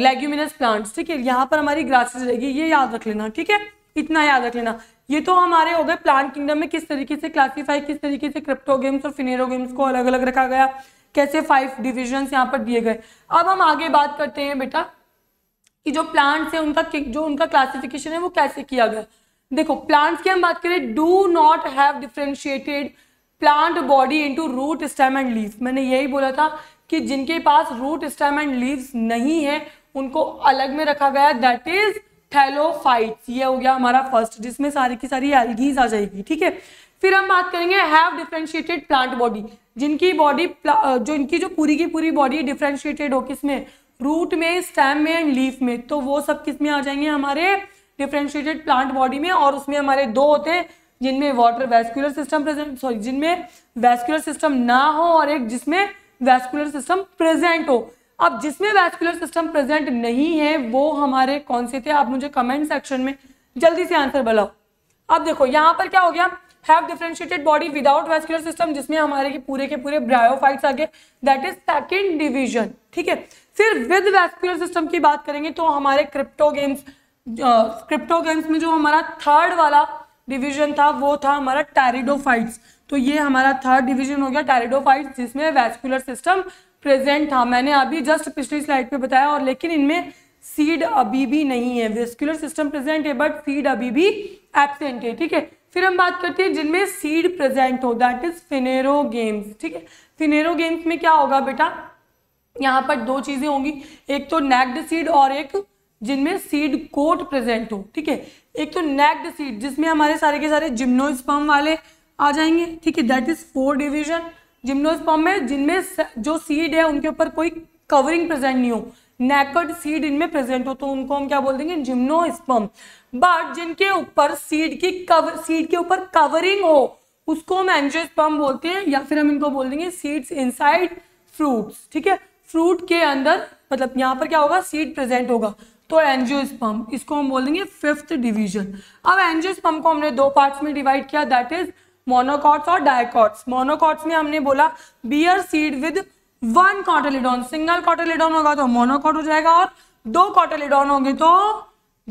S1: लेग्यूमिनस प्लांट्स ठीक है यहाँ पर हमारी ग्रासेस रहेगी ये याद रख लेना ठीक है इतना याद रख लेना ये तो हमारे हो गए प्लांट किंगडम में किस तरीके से क्लासीफाई किस तरीके से क्रिप्टोगेम्स और फिनेरोगेम्स को अलग अलग रखा गया कैसे फाइव डिविजन यहाँ पर दिए गए अब हम आगे बात करते हैं बेटा कि जो प्लांट्स है उनका जो उनका क्लासिफिकेशन है वो कैसे किया गया देखो प्लांट्स की हम बात करें do not have differentiated plant body into root stem and leave मैंने यही बोला था कि जिनके पास रूट स्टेम एंड लीव्स नहीं है उनको अलग में रखा गया दैट इज थैलोफाइट्स ये हो गया हमारा फर्स्ट जिसमें सारी की सारी एल्गीज आ जाएगी ठीक है फिर हम बात करेंगे हैव डिफ्रेंशिएटेड प्लांट बॉडी जिनकी बॉडी जो इनकी जो पूरी की पूरी बॉडी डिफ्रेंशिएटेड हो किसमें रूट में स्टेम में एंड लीफ में तो वो सब किस में आ जाएंगे हमारे डिफ्रेंशिएटेड प्लांट बॉडी में और उसमें हमारे दो होते हैं जिनमें water vascular system present sorry जिनमें वैस्कुलर सिस्टम ना हो और एक जिसमें वैस्कुलर सिस्टम प्रेजेंट हो अब जिसमें वैस्कुलर सिस्टम प्रेजेंट नहीं है वो हमारे कौन से थे आप मुझे कमेंट सेक्शन में जल्दी से आंसर बनाओ अब देखो यहाँ पर क्या हो गया have differentiated body without vascular system जिसमें हमारे के पूरे के पूरे ब्रायोफाइट्स आ गए दैट इज सेकेंड डिविजन ठीक है फिर विद वैस्कुलर सिस्टम की बात करेंगे तो हमारे क्रिप्टोगेम्स क्रिप्टोगेम्स में जो हमारा थर्ड वाला डिवीजन था वो था हमारा टैरिडोफाइट्स तो ये हमारा थर्ड डिवीजन हो गया टैरिडोफाइट्स जिसमें वैस्कुलर सिस्टम प्रेजेंट था मैंने अभी जस्ट पिछली स्लाइड पे बताया और लेकिन इनमें सीड अभी भी नहीं है वेस्कुलर सिस्टम प्रेजेंट है बट सीड अभी भी एबसेंट है ठीक है फिर हम बात करते हैं जिनमें सीड प्रेजेंट हो दैट इज फिनेरो गेम्स ठीक है फिनेरो गेम्स में क्या होगा बेटा यहाँ पर दो चीज़ें होंगी एक तो नेक्ड सीड और एक जिनमें सीड कोट प्रेजेंट हो ठीक है एक तो नेक्ड सीड जिसमें हमारे सारे के सारे जिम्नोस्पम वाले आ जाएंगे ठीक है that is four division gymnosperm में जिनमें जो सीड है उनके ऊपर कोई कवरिंग प्रेजेंट नहीं हो नेकड सीड इनमें प्रेजेंट हो तो उनको हम क्या बोल देंगे जिम्नोस्पर्म बट जिनके ऊपर सीड की कवर सीड के ऊपर कवरिंग हो उसको हम स्पम बोलते हैं या फिर हम इनको बोल देंगे सीड्स इनसाइड फ्रूट्स ठीक है फ्रूट के अंदर मतलब यहाँ पर क्या होगा सीड प्रेजेंट होगा तो एंजियोस्पर्म इसको हम बोल देंगे फिफ्थ डिवीजन अब एंजियोस्पर्म को हमने दो पार्ट्स में डिवाइड किया दैट इज मोनोकॉट्स और डायकॉट्स मोनोकॉट्स में हमने बोला bear seed with one cotyledon single cotyledon होगा तो मोनोकॉट हो जाएगा और दो कॉटोलिडोन होंगे तो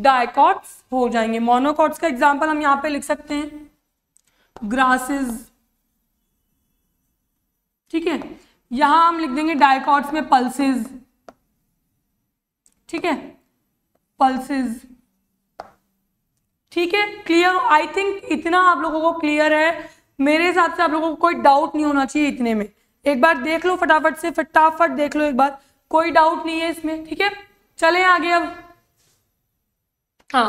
S1: डायकॉट्स हो जाएंगे मोनोकॉट्स का एग्जाम्पल हम यहाँ पे लिख सकते हैं ग्रासेस ठीक है यहां हम लिख देंगे डायकॉट्स में पल्सेस ठीक है पल्सेस ठीक है क्लियर आई थिंक इतना आप लोगों को क्लियर है मेरे हिसाब से आप लोगों को कोई डाउट नहीं होना चाहिए इतने में एक बार देख लो फटाफट से फटाफट देख लो एक बार कोई डाउट नहीं है इसमें ठीक है चले आगे अब हाँ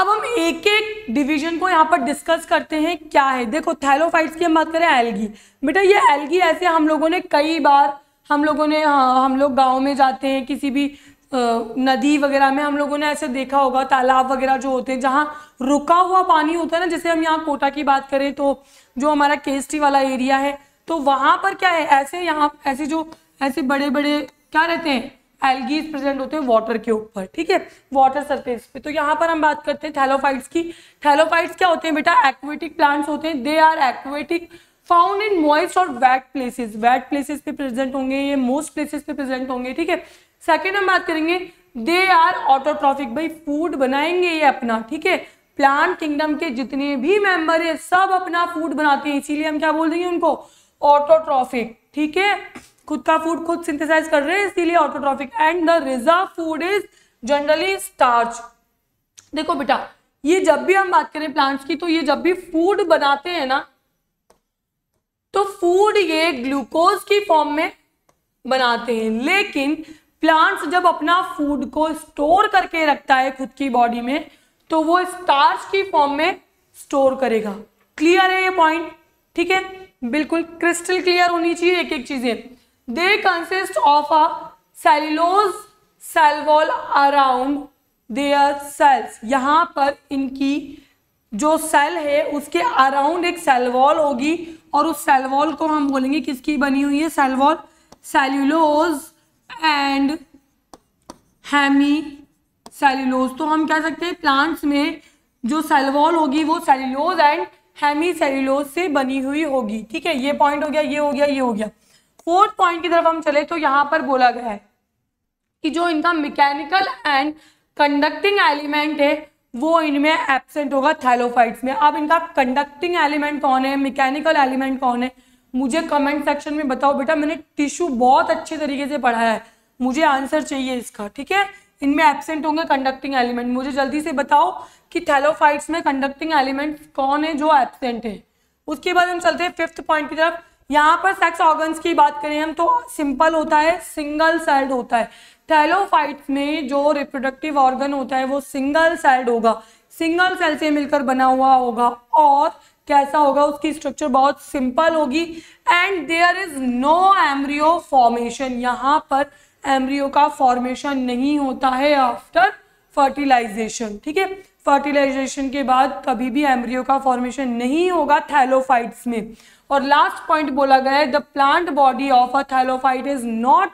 S1: अब हम एक एक डिवीजन को यहाँ पर डिस्कस करते हैं क्या है देखो थैलोफाइट्स की हम बात करें एलगी बेटा ये एलगी ऐसे हम लोगों ने कई बार हम लोगों ने हाँ हम लोग गांव में जाते हैं किसी भी नदी वगैरह में हम लोगों ने ऐसे देखा होगा तालाब वगैरह जो होते हैं जहाँ रुका हुआ पानी होता है ना जैसे हम यहाँ कोटा की बात करें तो जो हमारा केसटी वाला एरिया है तो वहाँ पर क्या है ऐसे यहाँ ऐसे जो ऐसे बड़े बड़े क्या रहते हैं एल्गीज प्रेजेंट होते हैं वाटर के ऊपर ठीक है वाटर सरफेस पे तो यहाँ पर हम बात करते हैं थैलोफाइट्स की थैलोफाइट्स क्या होते हैं बेटा एक्वेटिक प्लांट्स होते हैं they are aquatic found in moist और वैट प्लेसेस वैट प्लेसेस पे प्रेजेंट होंगे ये मोस्ट प्लेसेस पे प्रेजेंट होंगे ठीक है सेकेंड हम बात करेंगे दे आर ऑटोट्रॉफिक भाई फूड बनाएंगे ये अपना ठीक है प्लांट किंगडम के जितने भी मेंबर है सब अपना फूड बनाते हैं इसीलिए हम क्या बोल देंगे उनको ऑटोट्रॉफिक ठीक है खुद का फूड खुद सिंथेसाइज कर रहे हैं इसीलिए autotrophic and the reserve food is generally starch देखो बेटा ये जब भी हम बात करें प्लांट्स की तो ये जब भी फूड बनाते हैं ना तो फूड ये ग्लूकोज की फॉर्म में बनाते हैं लेकिन प्लांट्स जब अपना फूड को स्टोर करके रखता है खुद की बॉडी में तो वो स्टार्च की फॉर्म में स्टोर करेगा क्लियर है ये पॉइंट ठीक है बिल्कुल क्रिस्टल क्लियर होनी चाहिए एक एक चीजें they consist of a cellulose cell wall around their cells यहाँ पर इनकी जो सेल है उसके अराउंड एक सेल वॉल होगी और उस सेल वॉल को हम बोलेंगे किसकी बनी हुई है cell wall cellulose and hemicellulose तो हम कह सकते हैं प्लांट्स में जो सेलवॉल होगी वो सेल्यूलोज एंड हैमी सेल्यूलोज से बनी हुई होगी ठीक है ये पॉइंट हो गया ये हो गया ये हो गया फोर्थ पॉइंट की तरफ हम चले तो यहां पर बोला गया है कि जो इनका मैकेनिकल एंड कंडक्टिंग एलिमेंट है वो इनमें एबसेंट होगा थैलोफाइट्स में अब इनका कंडक्टिंग एलिमेंट कौन है मैकेनिकल एलिमेंट कौन है मुझे कमेंट सेक्शन में बताओ बेटा मैंने टिश्यू बहुत अच्छे तरीके से पढ़ाया है मुझे आंसर चाहिए इसका ठीक है इनमें एबसेंट होंगे कंडक्टिंग एलिमेंट मुझे जल्दी से बताओ कि थैलोफाइट्स में कंडक्टिंग एलिमेंट कौन है जो एबसेंट है उसके बाद हम चलते हैं फिफ्थ पॉइंट की तरफ यहाँ पर सेक्स ऑर्गन्स की बात करें हम तो सिंपल होता है सिंगल सेल्ड होता है थैलोफाइट्स में जो रिप्रोडक्टिव ऑर्गन होता है वो सिंगल सेल्ड होगा सिंगल सेल से मिलकर बना हुआ होगा और कैसा होगा उसकी स्ट्रक्चर बहुत सिंपल होगी and there is no embryo formation यहाँ पर एम्ब्रियो का फॉर्मेशन नहीं होता है आफ्टर फर्टिलाइजेशन ठीक है फर्टिलाइजेशन के बाद कभी भी एम्ब्रियो का फॉर्मेशन नहीं होगा थैलोफाइट्स में और लास्ट पॉइंट बोला गया है the plant body of a thallophyte is not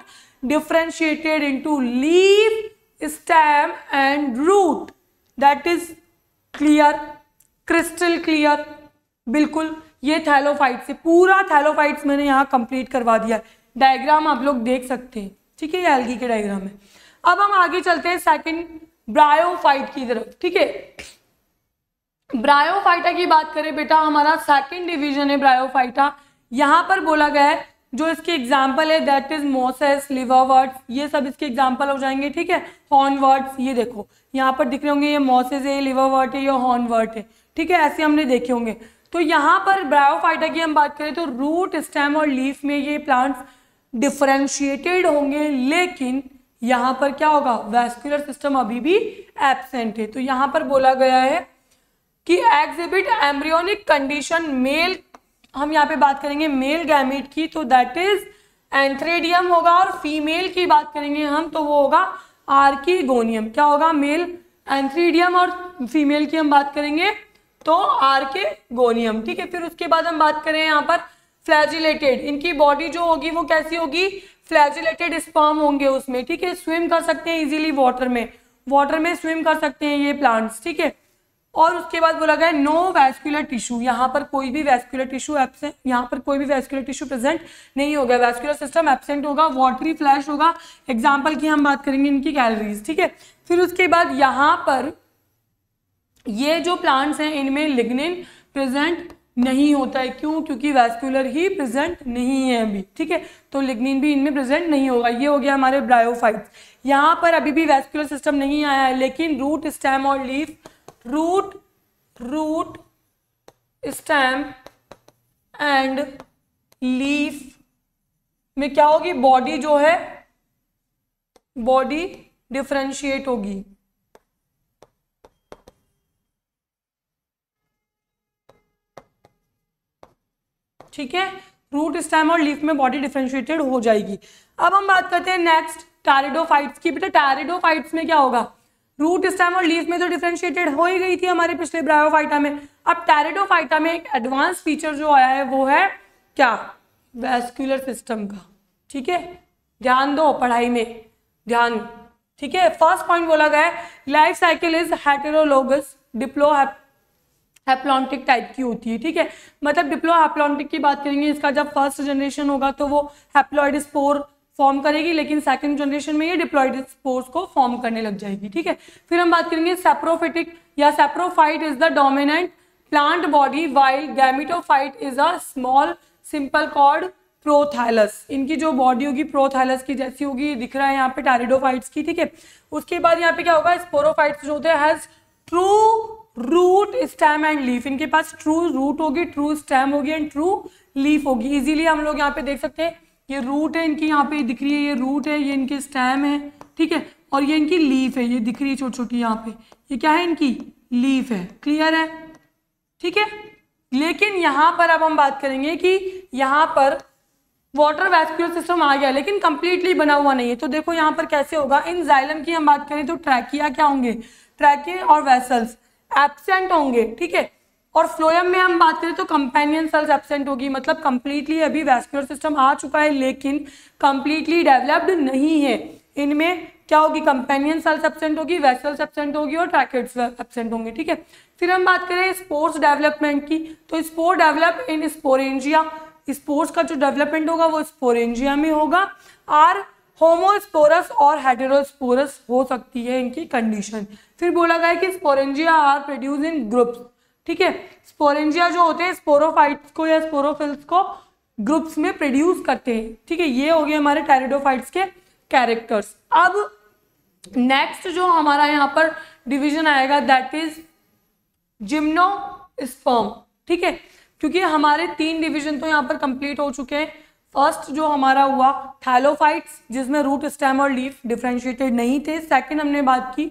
S1: differentiated into leave stem and root that is clear crystal clear बिल्कुल ये थैलोफाइट्स है पूरा थैलोफाइट्स मैंने यहाँ कंप्लीट करवा दिया है डायग्राम आप लोग देख सकते हैं ठीक है ये एल्गी के डायग्राम है अब हम आगे चलते हैं सेकंड ब्रायोफाइट की तरफ ठीक है ब्रायोफाइटा की बात करें बेटा हमारा सेकंड डिवीजन है ब्रायोफाइटा यहाँ पर बोला गया है जो इसके एग्जाम्पल है दैट इज मोसेस लिवरवर्ड्स ये सब इसके एग्जाम्पल हो जाएंगे ठीक है हॉर्नवर्ड्स ये देखो यहाँ पर दिख रहे होंगे ये मोसेस है लिवरवर्ट है या हॉर्नवर्ट है ठीक है ऐसे हमने देखे होंगे तो यहाँ पर ब्रायोफाइटा की हम बात करें तो रूट स्टेम और लीफ में ये प्लांट्स डिफ्रेंशिएटेड होंगे लेकिन यहाँ पर क्या होगा वेस्कुलर सिस्टम अभी भी एबसेंट है तो यहाँ पर बोला गया है कि एग्जिबिट एम्ब्रियोनिक कंडीशन मेल हम यहाँ पे बात करेंगे मेल गैमिट की तो दैट इज एंथ्रेडियम होगा और फीमेल की बात करेंगे हम तो वो होगा आर्कीगोनियम क्या होगा मेल एंथ्रीडियम और फीमेल की हम बात करेंगे तो आर के गोनियम ठीक है फिर उसके बाद हम बात करें यहाँ पर फ्लैजिलेटेड इनकी बॉडी जो होगी वो कैसी होगी फ्लैजिलेटेड स्पर्म होंगे उसमें ठीक है स्विम कर सकते हैं इजीली वाटर में वाटर में स्विम कर सकते हैं ये प्लांट्स ठीक है और उसके बाद बोला गया नो वैस्कुलर टिश्यू यहाँ पर कोई भी वैस्कुलर टिश्यू एबसेंट यहाँ पर कोई भी वैस्कुलर टिश्यू प्रेजेंट नहीं होगा वैस्कुलर सिस्टम एबसेंट होगा वाटरी फ्लैश होगा एग्जाम्पल की हम बात करेंगे इनकी कैलरीज ठीक है फिर उसके बाद यहाँ पर ये जो प्लांट्स हैं इनमें लिग्निन प्रेजेंट नहीं होता है क्यों क्योंकि वैस्कुलर ही प्रेजेंट नहीं है अभी ठीक है तो लिग्निन भी इनमें प्रेजेंट नहीं होगा ये हो गया हमारे ब्रायोफाइट्स यहाँ पर अभी भी वैस्कुलर सिस्टम नहीं आया है लेकिन रूट स्टेम और leaf root root stem and leaf में क्या होगी बॉडी जो है बॉडी डिफ्रेंशिएट होगी ठीक है रूट स्टेम और लीफ में बॉडी डिफ्रेंशिएटेड हो जाएगी अब हम बात करते हैं नेक्स्ट टैरिडोफाइट्स की बेटा टैरिडोफाइट्स में क्या होगा रूट स्टेम और लीफ में तो डिफ्रेंशिएटेड हो ही गई थी हमारे पिछले ब्रायोफाइटा में अब टैरिडोफाइटा में एक एडवांस फीचर जो आया है वो है क्या वेस्कुलर सिस्टम का ठीक है ध्यान दो पढ़ाई में ध्यान ठीक है फर्स्ट पॉइंट बोला गया है life cycle is heterologous diplohaplontic type की होती है ठीक है मतलब डिप्लो हैप्लॉन्टिक की बात करेंगे इसका जब फर्स्ट जनरेशन होगा तो वो हैप्लॉइड स्पोर फॉर्म करेगी लेकिन सेकंड जनरेशन में ये डिप्लॉइड स्पोर्स को फॉर्म करने लग जाएगी ठीक है फिर हम बात करेंगे सेप्रोफिटिक या saprophyte is the dominant plant body while gametophyte is a small simple cord prothallus इनकी जो बॉडी होगी प्रोथैलस की जैसी होगी दिख रहा है यहाँ पे टैरिडोफाइट्स की ठीक है उसके बाद यहाँ पे क्या होगा स्पोरोफाइट्स जो होते हैं true root stem and leaf इनके पास ट्रू रूट होगी ट्रू स्टेम होगी एंड ट्रू लीफ होगी इजीली हम लोग यहाँ पे देख सकते हैं ये रूट है इनकी यहाँ पे दिख रही है ये रूट है ये इनके स्टेम है ठीक है और ये इनकी लीफ है ये दिख रही है छोटी छोटी यहाँ पे ये क्या है इनकी लीफ है क्लियर है ठीक है लेकिन यहाँ पर अब हम बात करेंगे कि यहाँ पर वाटर वैस्क्यूलर सिस्टम आ गया लेकिन कंप्लीटली बना हुआ नहीं है तो देखो यहाँ पर कैसे होगा इन जाइलम की हम बात करें तो ट्रैकिया क्या होंगे ट्रैके और वेसल्स एबसेंट होंगे ठीक है और फ्लोयम में हम बात करें तो कंपेनियन सेल्स एबसेंट होगी मतलब कंप्लीटली अभी वैस्कुलर सिस्टम आ चुका है लेकिन कंप्लीटली डेवलप्ड नहीं है इनमें क्या होगी कंपेनियन सेल्स एबसेंट होगी वेसल्स एबसेंट होगी और ट्रैकेट्स एबसेंट होंगे ठीक है फिर हम बात करें स्पोर्ट्स डेवलपमेंट की तो spore develop in sporangia sports का जो डेवलपमेंट होगा वो स्पोरेंजिया में होगा आर होमोस्पोरस और हेटेरोस्पोरस हो सकती है इनकी कंडीशन फिर बोला गया कि sporangia are produce in groups ठीक है स्पोरेंजिया जो होते हैं स्पोरोफाइट्स को या स्पोरोफिल्स को ग्रुप्स में प्रोड्यूस करते हैं ठीक है ये हो गए हमारे टेरिडोफाइट्स के कैरेक्टर्स अब नेक्स्ट जो हमारा यहाँ पर डिविजन आएगा दैट इज जिम्नो ठीक है क्योंकि हमारे तीन डिविजन तो यहाँ पर कंप्लीट हो चुके हैं फर्स्ट जो हमारा हुआ थैलोफाइट्स जिसमें रूट स्टेम और लीफ डिफ्रेंशिएटेड नहीं थे सेकंड हमने बात की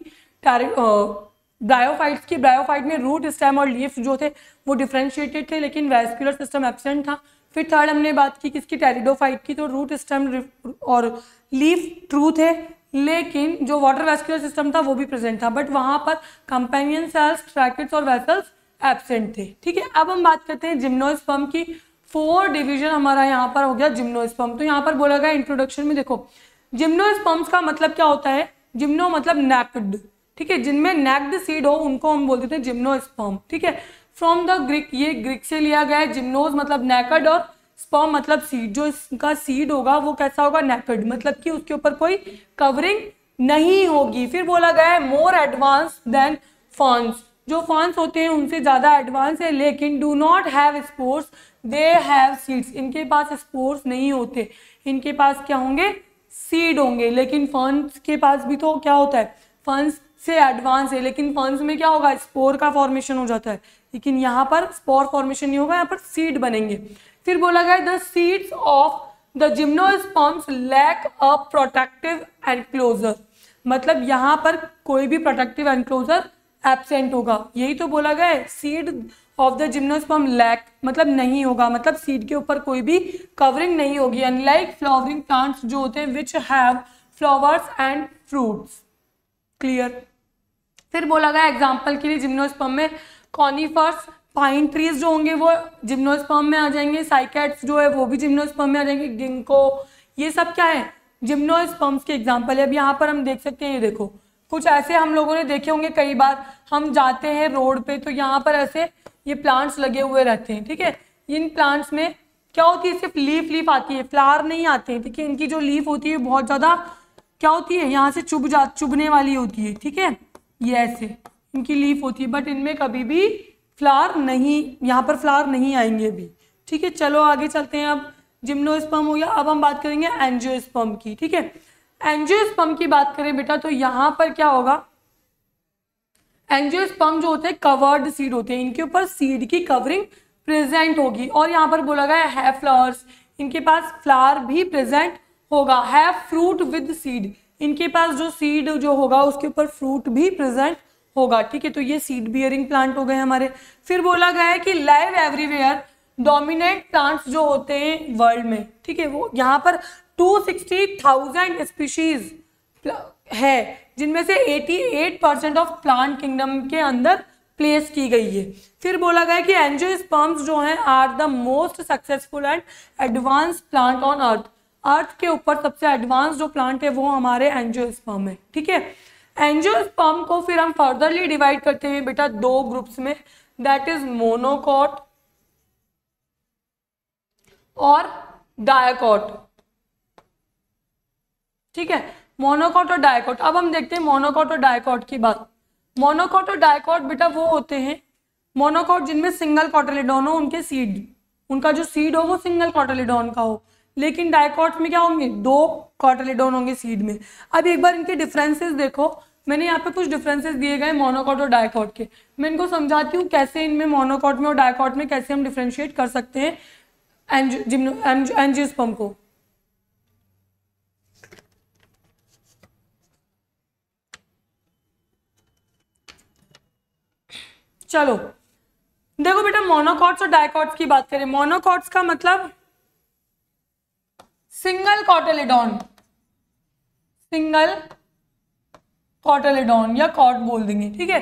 S1: ब्रायोफाइट्स की ब्रायोफाइट में रूट स्टेम और लीफ जो थे वो डिफ्रेंशिएटेड थे लेकिन वैस्कुलर सिस्टम एबसेंट था फिर थर्ड हमने बात की किसकी टेरिडोफाइट की तो रूट स्टेम और लीफ ट्रू थे लेकिन जो वाटर वेस्कुलर सिस्टम था वो भी प्रेजेंट था बट वहाँ पर कंपेनियन सेल्स ट्रैकेट्स और वेसल्स एबसेंट थे ठीक है अब हम बात करते हैं जिम्नोस्पर्म की फोर डिवीजन हमारा यहाँ पर हो गया जिम्नोस्पम तो यहाँ पर बोला गया इंट्रोडक्शन में देखो जिम्नोस्पम्स का मतलब क्या होता है जिम्नो मतलब नेक्ड ठीक है जिनमें नेक्ड सीड हो उनको हम बोलते थे हैं जिम्नोस्पम ठीक है फ्रॉम द ग्रीक ये ग्रीक से लिया गया है जिम्नोज मतलब नेकड और स्पम मतलब सीड जो इसका सीड होगा वो कैसा होगा नेकड मतलब कि उसके ऊपर कोई कवरिंग नहीं होगी फिर बोला गया है मोर एडवांस देन फॉन्स जो फॉन्स होते हैं उनसे ज़्यादा एडवांस है लेकिन do not have sports they have seeds इनके पास स्पोर्स नहीं होते इनके पास क्या होंगे सीड होंगे लेकिन फंड्स के पास भी तो क्या होता है फंड्स से एडवांस है लेकिन फंड्स में क्या होगा स्पोर का फॉर्मेशन हो जाता है लेकिन यहाँ पर स्पोर फॉर्मेशन नहीं होगा यहाँ पर सीड बनेंगे फिर बोला गया the seeds of the gymnosperms lack a protective enclosure मतलब यहाँ पर कोई भी प्रोटेक्टिव एनक्लोजर एबसेंट होगा यही तो बोला गया है seed of the gymnosperm lack मतलब नहीं होगा मतलब सीड के ऊपर कोई भी कवरिंग नहीं होगी अनलाइक फ्लावरिंग प्लांट्स जो होते हैं which have flowers and fruits clear फिर बोला गया एग्जाम्पल के लिए जिम्नोस्पर्म में कॉनीफर्स पाइन ट्रीज जो होंगे वो जिम्नोस्पर्म में आ जाएंगे साइकेट्स जो है वो भी जिम्नोस्पर्म में आ जाएंगे गिंको ये सब क्या है जिम्नोस्पर्म्स के एग्जाम्पल है अब यहाँ पर हम देख सकते हैं ये देखो कुछ ऐसे हम लोगों ने देखे होंगे कई बार हम जाते हैं रोड पे तो यहाँ पर ऐसे ये प्लांट्स लगे हुए रहते हैं ठीक है इन प्लांट्स में क्या होती है सिर्फ लीफ लीफ आती है फ्लावर नहीं आते हैं ठीक है इनकी जो लीफ होती है बहुत ज़्यादा क्या होती है यहाँ से चुभ जा चुभने वाली होती है ठीक है ये ऐसे इनकी लीफ होती है बट इनमें कभी भी फ्लावर नहीं यहाँ पर फ्लावर नहीं आएंगे अभी ठीक है चलो आगे चलते हैं अब जिम्नोस्पम हो गया अब हम बात करेंगे एनजियोस्पम की ठीक है एनजियोस्पम की बात करें बेटा तो यहाँ पर क्या होगा एंजियोस्पर्म जो होते हैं कवर्ड सीड होते हैं इनके ऊपर सीड की कवरिंग प्रेजेंट होगी और यहाँ पर बोला गया है फ्लावर्स इनके पास फ्लावर भी प्रेजेंट होगा है फ्रूट विद सीड इनके पास जो सीड जो होगा उसके ऊपर फ्रूट भी प्रेजेंट होगा ठीक है तो ये सीड बियरिंग प्लांट हो गए हमारे फिर बोला गया है कि लाइव एवरीवेयर डोमिनेट प्लांट्स जो होते हैं वर्ल्ड में ठीक है वो यहाँ पर टू सिक्सटी थाउजेंड स्पीशीज है जिनमें से 88 परसेंट ऑफ प्लांट किंगडम के अंदर प्लेस की गई है फिर बोला गया कि एंजियोस्पर्म्स जो हैं are the most successful and advance plant on earth earth के ऊपर सबसे एडवांस जो प्लांट है वो हमारे एंजियोस्पर्म है ठीक है एंजियोस्पर्म को फिर हम फर्दरली डिवाइड करते हैं बेटा दो ग्रुप्स में दैट इज मोनोकॉट और डायकॉट ठीक है मोनोकॉट और डायकॉट अब हम देखते हैं मोनोकॉट और डायकॉट की बात मोनोकॉट और डायकॉट बेटा वो होते हैं मोनोकॉट जिनमें सिंगल कॉटोलिडॉन हो उनके सीड उनका जो सीड हो वो सिंगल कॉटोलिडॉन का हो लेकिन डायकॉट में क्या होंगे दो कॉटोलिडॉन होंगे सीड में अब एक बार इनके डिफरेंसेस देखो मैंने यहाँ पे कुछ डिफरेंसेस दिए गए मोनोकॉट और डायकॉट के मैं इनको समझाती हूँ कैसे इनमें मोनोकॉट में और डायकॉट में कैसे हम डिफ्रेंशिएट कर सकते हैं एंजियोस्पम को चलो देखो बेटा मोनोकॉट्स और डायकॉट्स की बात करें मोनोकॉट्स का मतलब सिंगल कॉटेलिडॉन सिंगल कॉटेलिडॉन या कॉट बोल देंगे ठीक है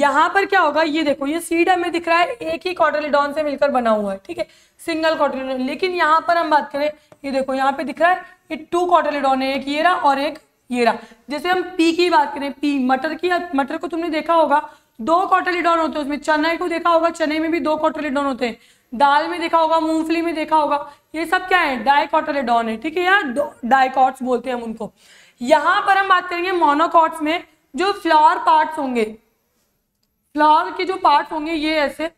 S1: यहां पर क्या होगा ये देखो ये सीड हमें दिख रहा है एक ही कॉटेलिडॉन से मिलकर बना हुआ है ठीक है सिंगल कॉटेलिडॉन लेकिन यहां पर हम बात करें ये देखो यहां पर दिख रहा है ये टू कॉटेलिडॉन है एक ये रहा और एक ये रहा जैसे हम पी की बात करें पी मटर की मटर को तुमने देखा होगा दो कॉटलीडॉन होते हैं उसमें चना को देखा होगा चने में भी दो कॉटलीडॉन होते हैं दाल में देखा होगा मूंगफली में देखा होगा ये सब क्या है डाइकॉटलीडॉन है ठीक है यार डायकॉट्स बोलते हैं हम उनको यहां पर हम बात करेंगे मोनोकॉट्स में जो फ्लावर पार्ट्स होंगे फ्लावर के जो पार्ट होंगे ये ऐसे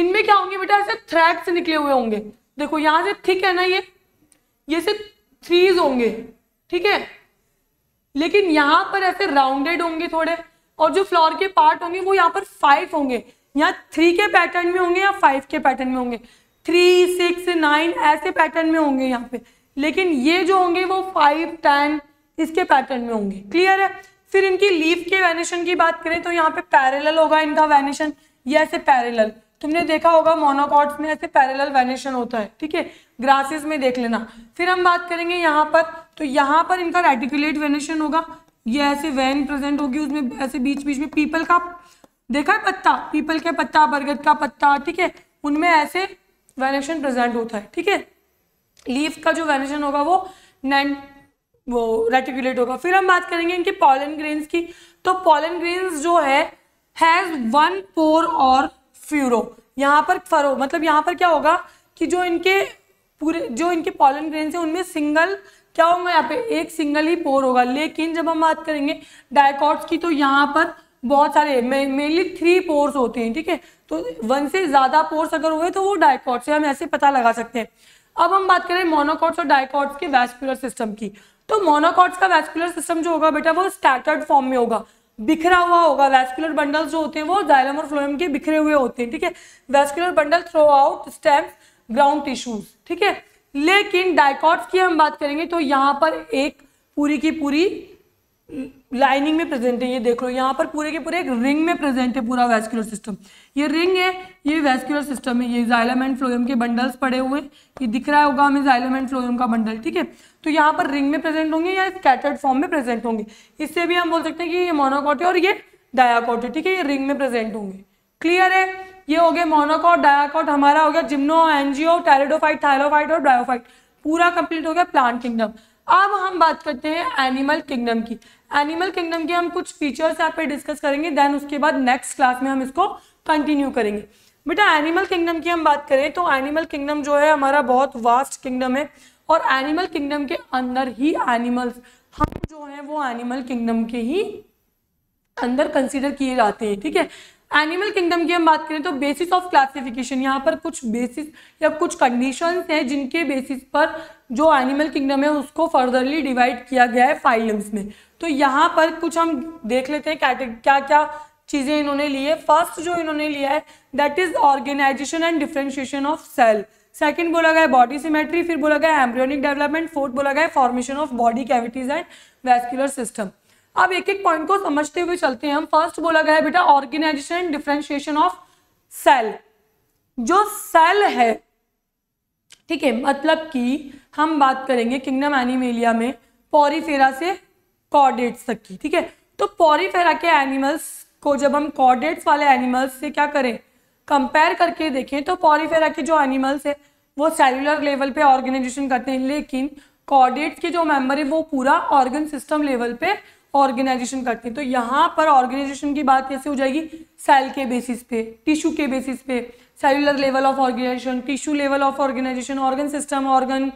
S1: इनमें क्या होंगे बेटा ऐसे थ्रैक्स निकले हुए होंगे देखो यहां से थिक है ना ये ये से थ्रीज होंगे ठीक है लेकिन यहां पर ऐसे राउंडेड होंगे थोड़े और जो फ्लावर के पार्ट होंगे वो यहाँ पर फाइव होंगे यहाँ थ्री के पैटर्न में होंगे या फाइव के पैटर्न में होंगे थ्री सिक्स नाइन ऐसे पैटर्न में होंगे यहाँ पे लेकिन ये जो होंगे वो फाइव टेन इसके पैटर्न में होंगे क्लियर है फिर इनकी लीफ के वेनेशन की बात करें तो यहाँ पे पैरेलल होगा इनका वेनेशन या ऐसे पैरेलल तुमने देखा होगा मोनोकॉट्स में ऐसे पैरेलल वेनेशन होता है ठीक है ग्रासेस में देख लेना फिर हम बात करेंगे यहाँ पर तो यहाँ पर इनका रेटिकुलेट वेनेशन होगा ये ऐसे वैन प्रेजेंट होगी उसमें ऐसे बीच बीच में पीपल का देखा है पत्ता पीपल के पत्ता बरगद का पत्ता ठीक है उनमें ऐसे वेनेशन प्रेजेंट होता है ठीक है लीफ का जो वेनेशन होगा वो नैन वो रेटिकुलेट होगा फिर हम बात करेंगे इनके पॉलन ग्रेन्स की तो पॉलन ग्रेन्स जो है हैज वन पोर और फ्यूरो यहाँ पर फरो मतलब यहाँ पर क्या होगा कि जो इनके पूरे जो इनके पॉलन ग्रेन्स हैं उनमें सिंगल क्या होगा यहाँ पे एक सिंगल ही पोर होगा लेकिन जब हम बात करेंगे डायकॉट्स की तो यहाँ पर बहुत सारे मेनली थ्री पोर्स होते हैं ठीक है तो वन से ज़्यादा पोर्स अगर हुए तो वो डायकॉट्स हम ऐसे पता लगा सकते हैं अब हम बात करें मोनोकॉट्स और डायकॉट्स के वैस्कुलर सिस्टम की तो मोनोकॉट्स का वैस्कुलर सिस्टम जो होगा बेटा वो स्टैटर्ड फॉर्म में होगा बिखरा हुआ होगा वैस्कुलर बंडल्स जो होते हैं वो जायलम और फ्लोएम के बिखरे हुए होते हैं ठीक है vascular bundle throughout stems ground tissues ठीक है लेकिन डायकॉट्स की हम बात करेंगे तो यहाँ पर एक पूरी की पूरी लाइनिंग में प्रेजेंट है ये देख लो यहाँ पर पूरे के पूरे एक रिंग में प्रेजेंट है पूरा वैस्कुलर सिस्टम ये रिंग है ये वैस्कुलर सिस्टम है ये जाइलम एंड के बंडल्स पड़े हुए ये दिख रहा होगा हमें जाइलम एंड का बंडल ठीक है तो यहाँ पर रिंग में प्रेजेंट होंगे या स्कैटर्ड फॉर्म में प्रेजेंट होंगे इससे भी हम बोल सकते हैं कि ये मोनोकॉटे है और ये डायाकॉट है ठीक है ये रिंग में प्रेजेंट होंगे क्लियर है ये हो गया मोनोकॉट डायाकॉट हमारा हो गया जिम्नो एनजीओ टेरिडोफाइट थाइलोफाइट और ब्रायोफाइट पूरा कंप्लीट हो गया प्लांट किंगडम अब हम बात करते हैं एनिमल किंगडम की एनिमल किंगडम के हम कुछ फीचर्स यहाँ पे डिस्कस करेंगे देन उसके बाद नेक्स्ट क्लास में हम इसको कंटिन्यू करेंगे बेटा एनिमल किंगडम की हम बात करें तो एनिमल किंगडम जो है हमारा बहुत वास्ट किंगडम है और एनिमल किंगडम के अंदर ही एनिमल्स हम जो है वो एनिमल किंगडम के ही अंदर कंसीडर किए जाते हैं ठीक है एनिमल किंगडम की हम बात करें तो बेसिस ऑफ क्लासिफिकेशन यहाँ पर कुछ बेसिस या कुछ कंडीशन हैं जिनके बेसिस पर जो एनिमल किंगडम है उसको फर्दरली डिवाइड किया गया है फाइलम्स में तो यहाँ पर कुछ हम देख लेते हैं क्या क्या चीज़ें इन्होंने ली है फर्स्ट जो इन्होंने लिया है that is organisation and differentiation of cell second बोला गया बॉडी सिमेट्री फिर बोला गया एम्ब्रियोनिक डेवलपमेंट फोर्थ बोला गया formation of body cavities and vascular system अब एक एक पॉइंट को समझते हुए चलते हैं हम फर्स्ट बोला गया है बेटा ऑर्गेनाइजेशन डिफ्रेंशिएशन ऑफ सेल जो सेल है ठीक है मतलब कि हम बात करेंगे किंगडम एनिमेलिया में पॉरीफेरा से कॉर्डेट्स तक की ठीक है तो पॉरीफेरा के एनिमल्स को जब हम कॉर्डेट्स वाले एनिमल्स से क्या करें कंपेयर करके देखें तो पॉरीफेरा के जो एनिमल्स है वो सेलुलर लेवल पे ऑर्गेनाइजेशन करते हैं लेकिन कॉर्डेट्स के जो मेम्बर है वो पूरा ऑर्गन सिस्टम लेवल पे ऑर्गेनाइजेशन करते हैं तो यहाँ पर ऑर्गेनाइजेशन की बात कैसे हो जाएगी सेल के बेसिस पे टिश्यू के बेसिस पे cellular level of organisation tissue level of organisation organ system organ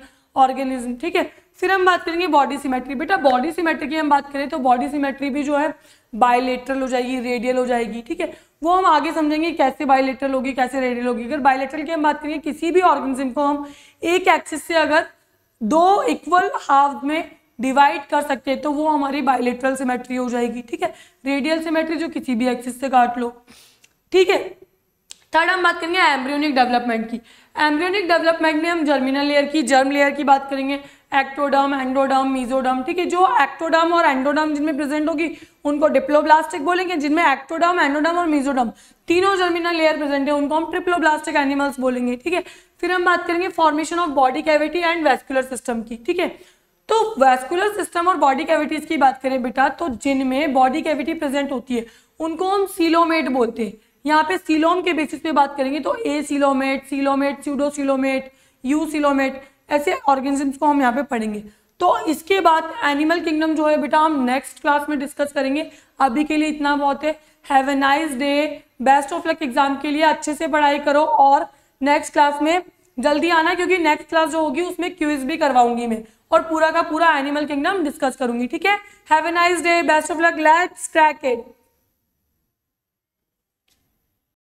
S1: organism ठीक है फिर हम बात करेंगे बॉडी सिमेट्री बेटा बॉडी सिमेट्री की हम बात करें तो बॉडी सिमेट्री भी जो है बायोलेट्रल हो जाएगी रेडियल हो जाएगी ठीक है वो हम आगे समझेंगे कैसे बायोलेट्रल होगी कैसे रेडियल होगी अगर बायोलेट्रल की हम बात करेंगे किसी भी ऑर्गेनिज्म को हम एक एक्सिस से अगर दो इक्वल हाफ में डिवाइड कर सकते हैं तो वो हमारी बायोलेट्रल सिमेट्री हो जाएगी ठीक है रेडियल सिमेट्री जो किसी भी एक्सिस से काट लो ठीक है थर्ड हम बात करेंगे एम्ब्रियोनिक डेवलपमेंट की एम्ब्रियोनिक डेवलपमेंट में हम जर्मिनल लेयर की जर्म लेयर की बात करेंगे एक्टोडर्म एंडोडर्म मीजोडर्म ठीक है जो एक्टोडर्म और एंडोडर्म जिनमें प्रेजेंट होगी उनको डिप्लोब्लास्टिक बोलेंगे जिनमें एक्टोडर्म एंडोडर्म और मीजोडर्म तीनों जर्मिनल लेयर प्रेजेंट है उनको हम ट्रिप्लोब्लास्टिक एनिमल्स बोलेंगे ठीक है फिर हम बात करेंगे formation of body cavity and vascular system की ठीक है तो वैस्कुलर सिस्टम और बॉडी कैविटीज की बात करें बेटा तो जिनमें बॉडी कैविटी प्रेजेंट होती है उनको हम सीलोमेट बोलते हैं यहाँ पे सीलोम के बेसिस पे बात करेंगे तो acoelomate coelomate pseudocoelomate eucoelomate ऐसे ऑर्गेनिजम्स को हम यहाँ पे पढ़ेंगे तो इसके बाद एनिमल किंगडम जो है बेटा हम नेक्स्ट क्लास में डिस्कस करेंगे अभी के लिए इतना बहुत है have a nice day best of luck exam के लिए अच्छे से पढ़ाई करो और नेक्स्ट क्लास में जल्दी आना क्योंकि नेक्स्ट क्लास जो होगी उसमें क्यूज भी करवाऊंगी मैं और पूरा का पूरा एनिमल किंगडम डिस्कस करूंगी ठीक है have a nice day best of luck let's crack it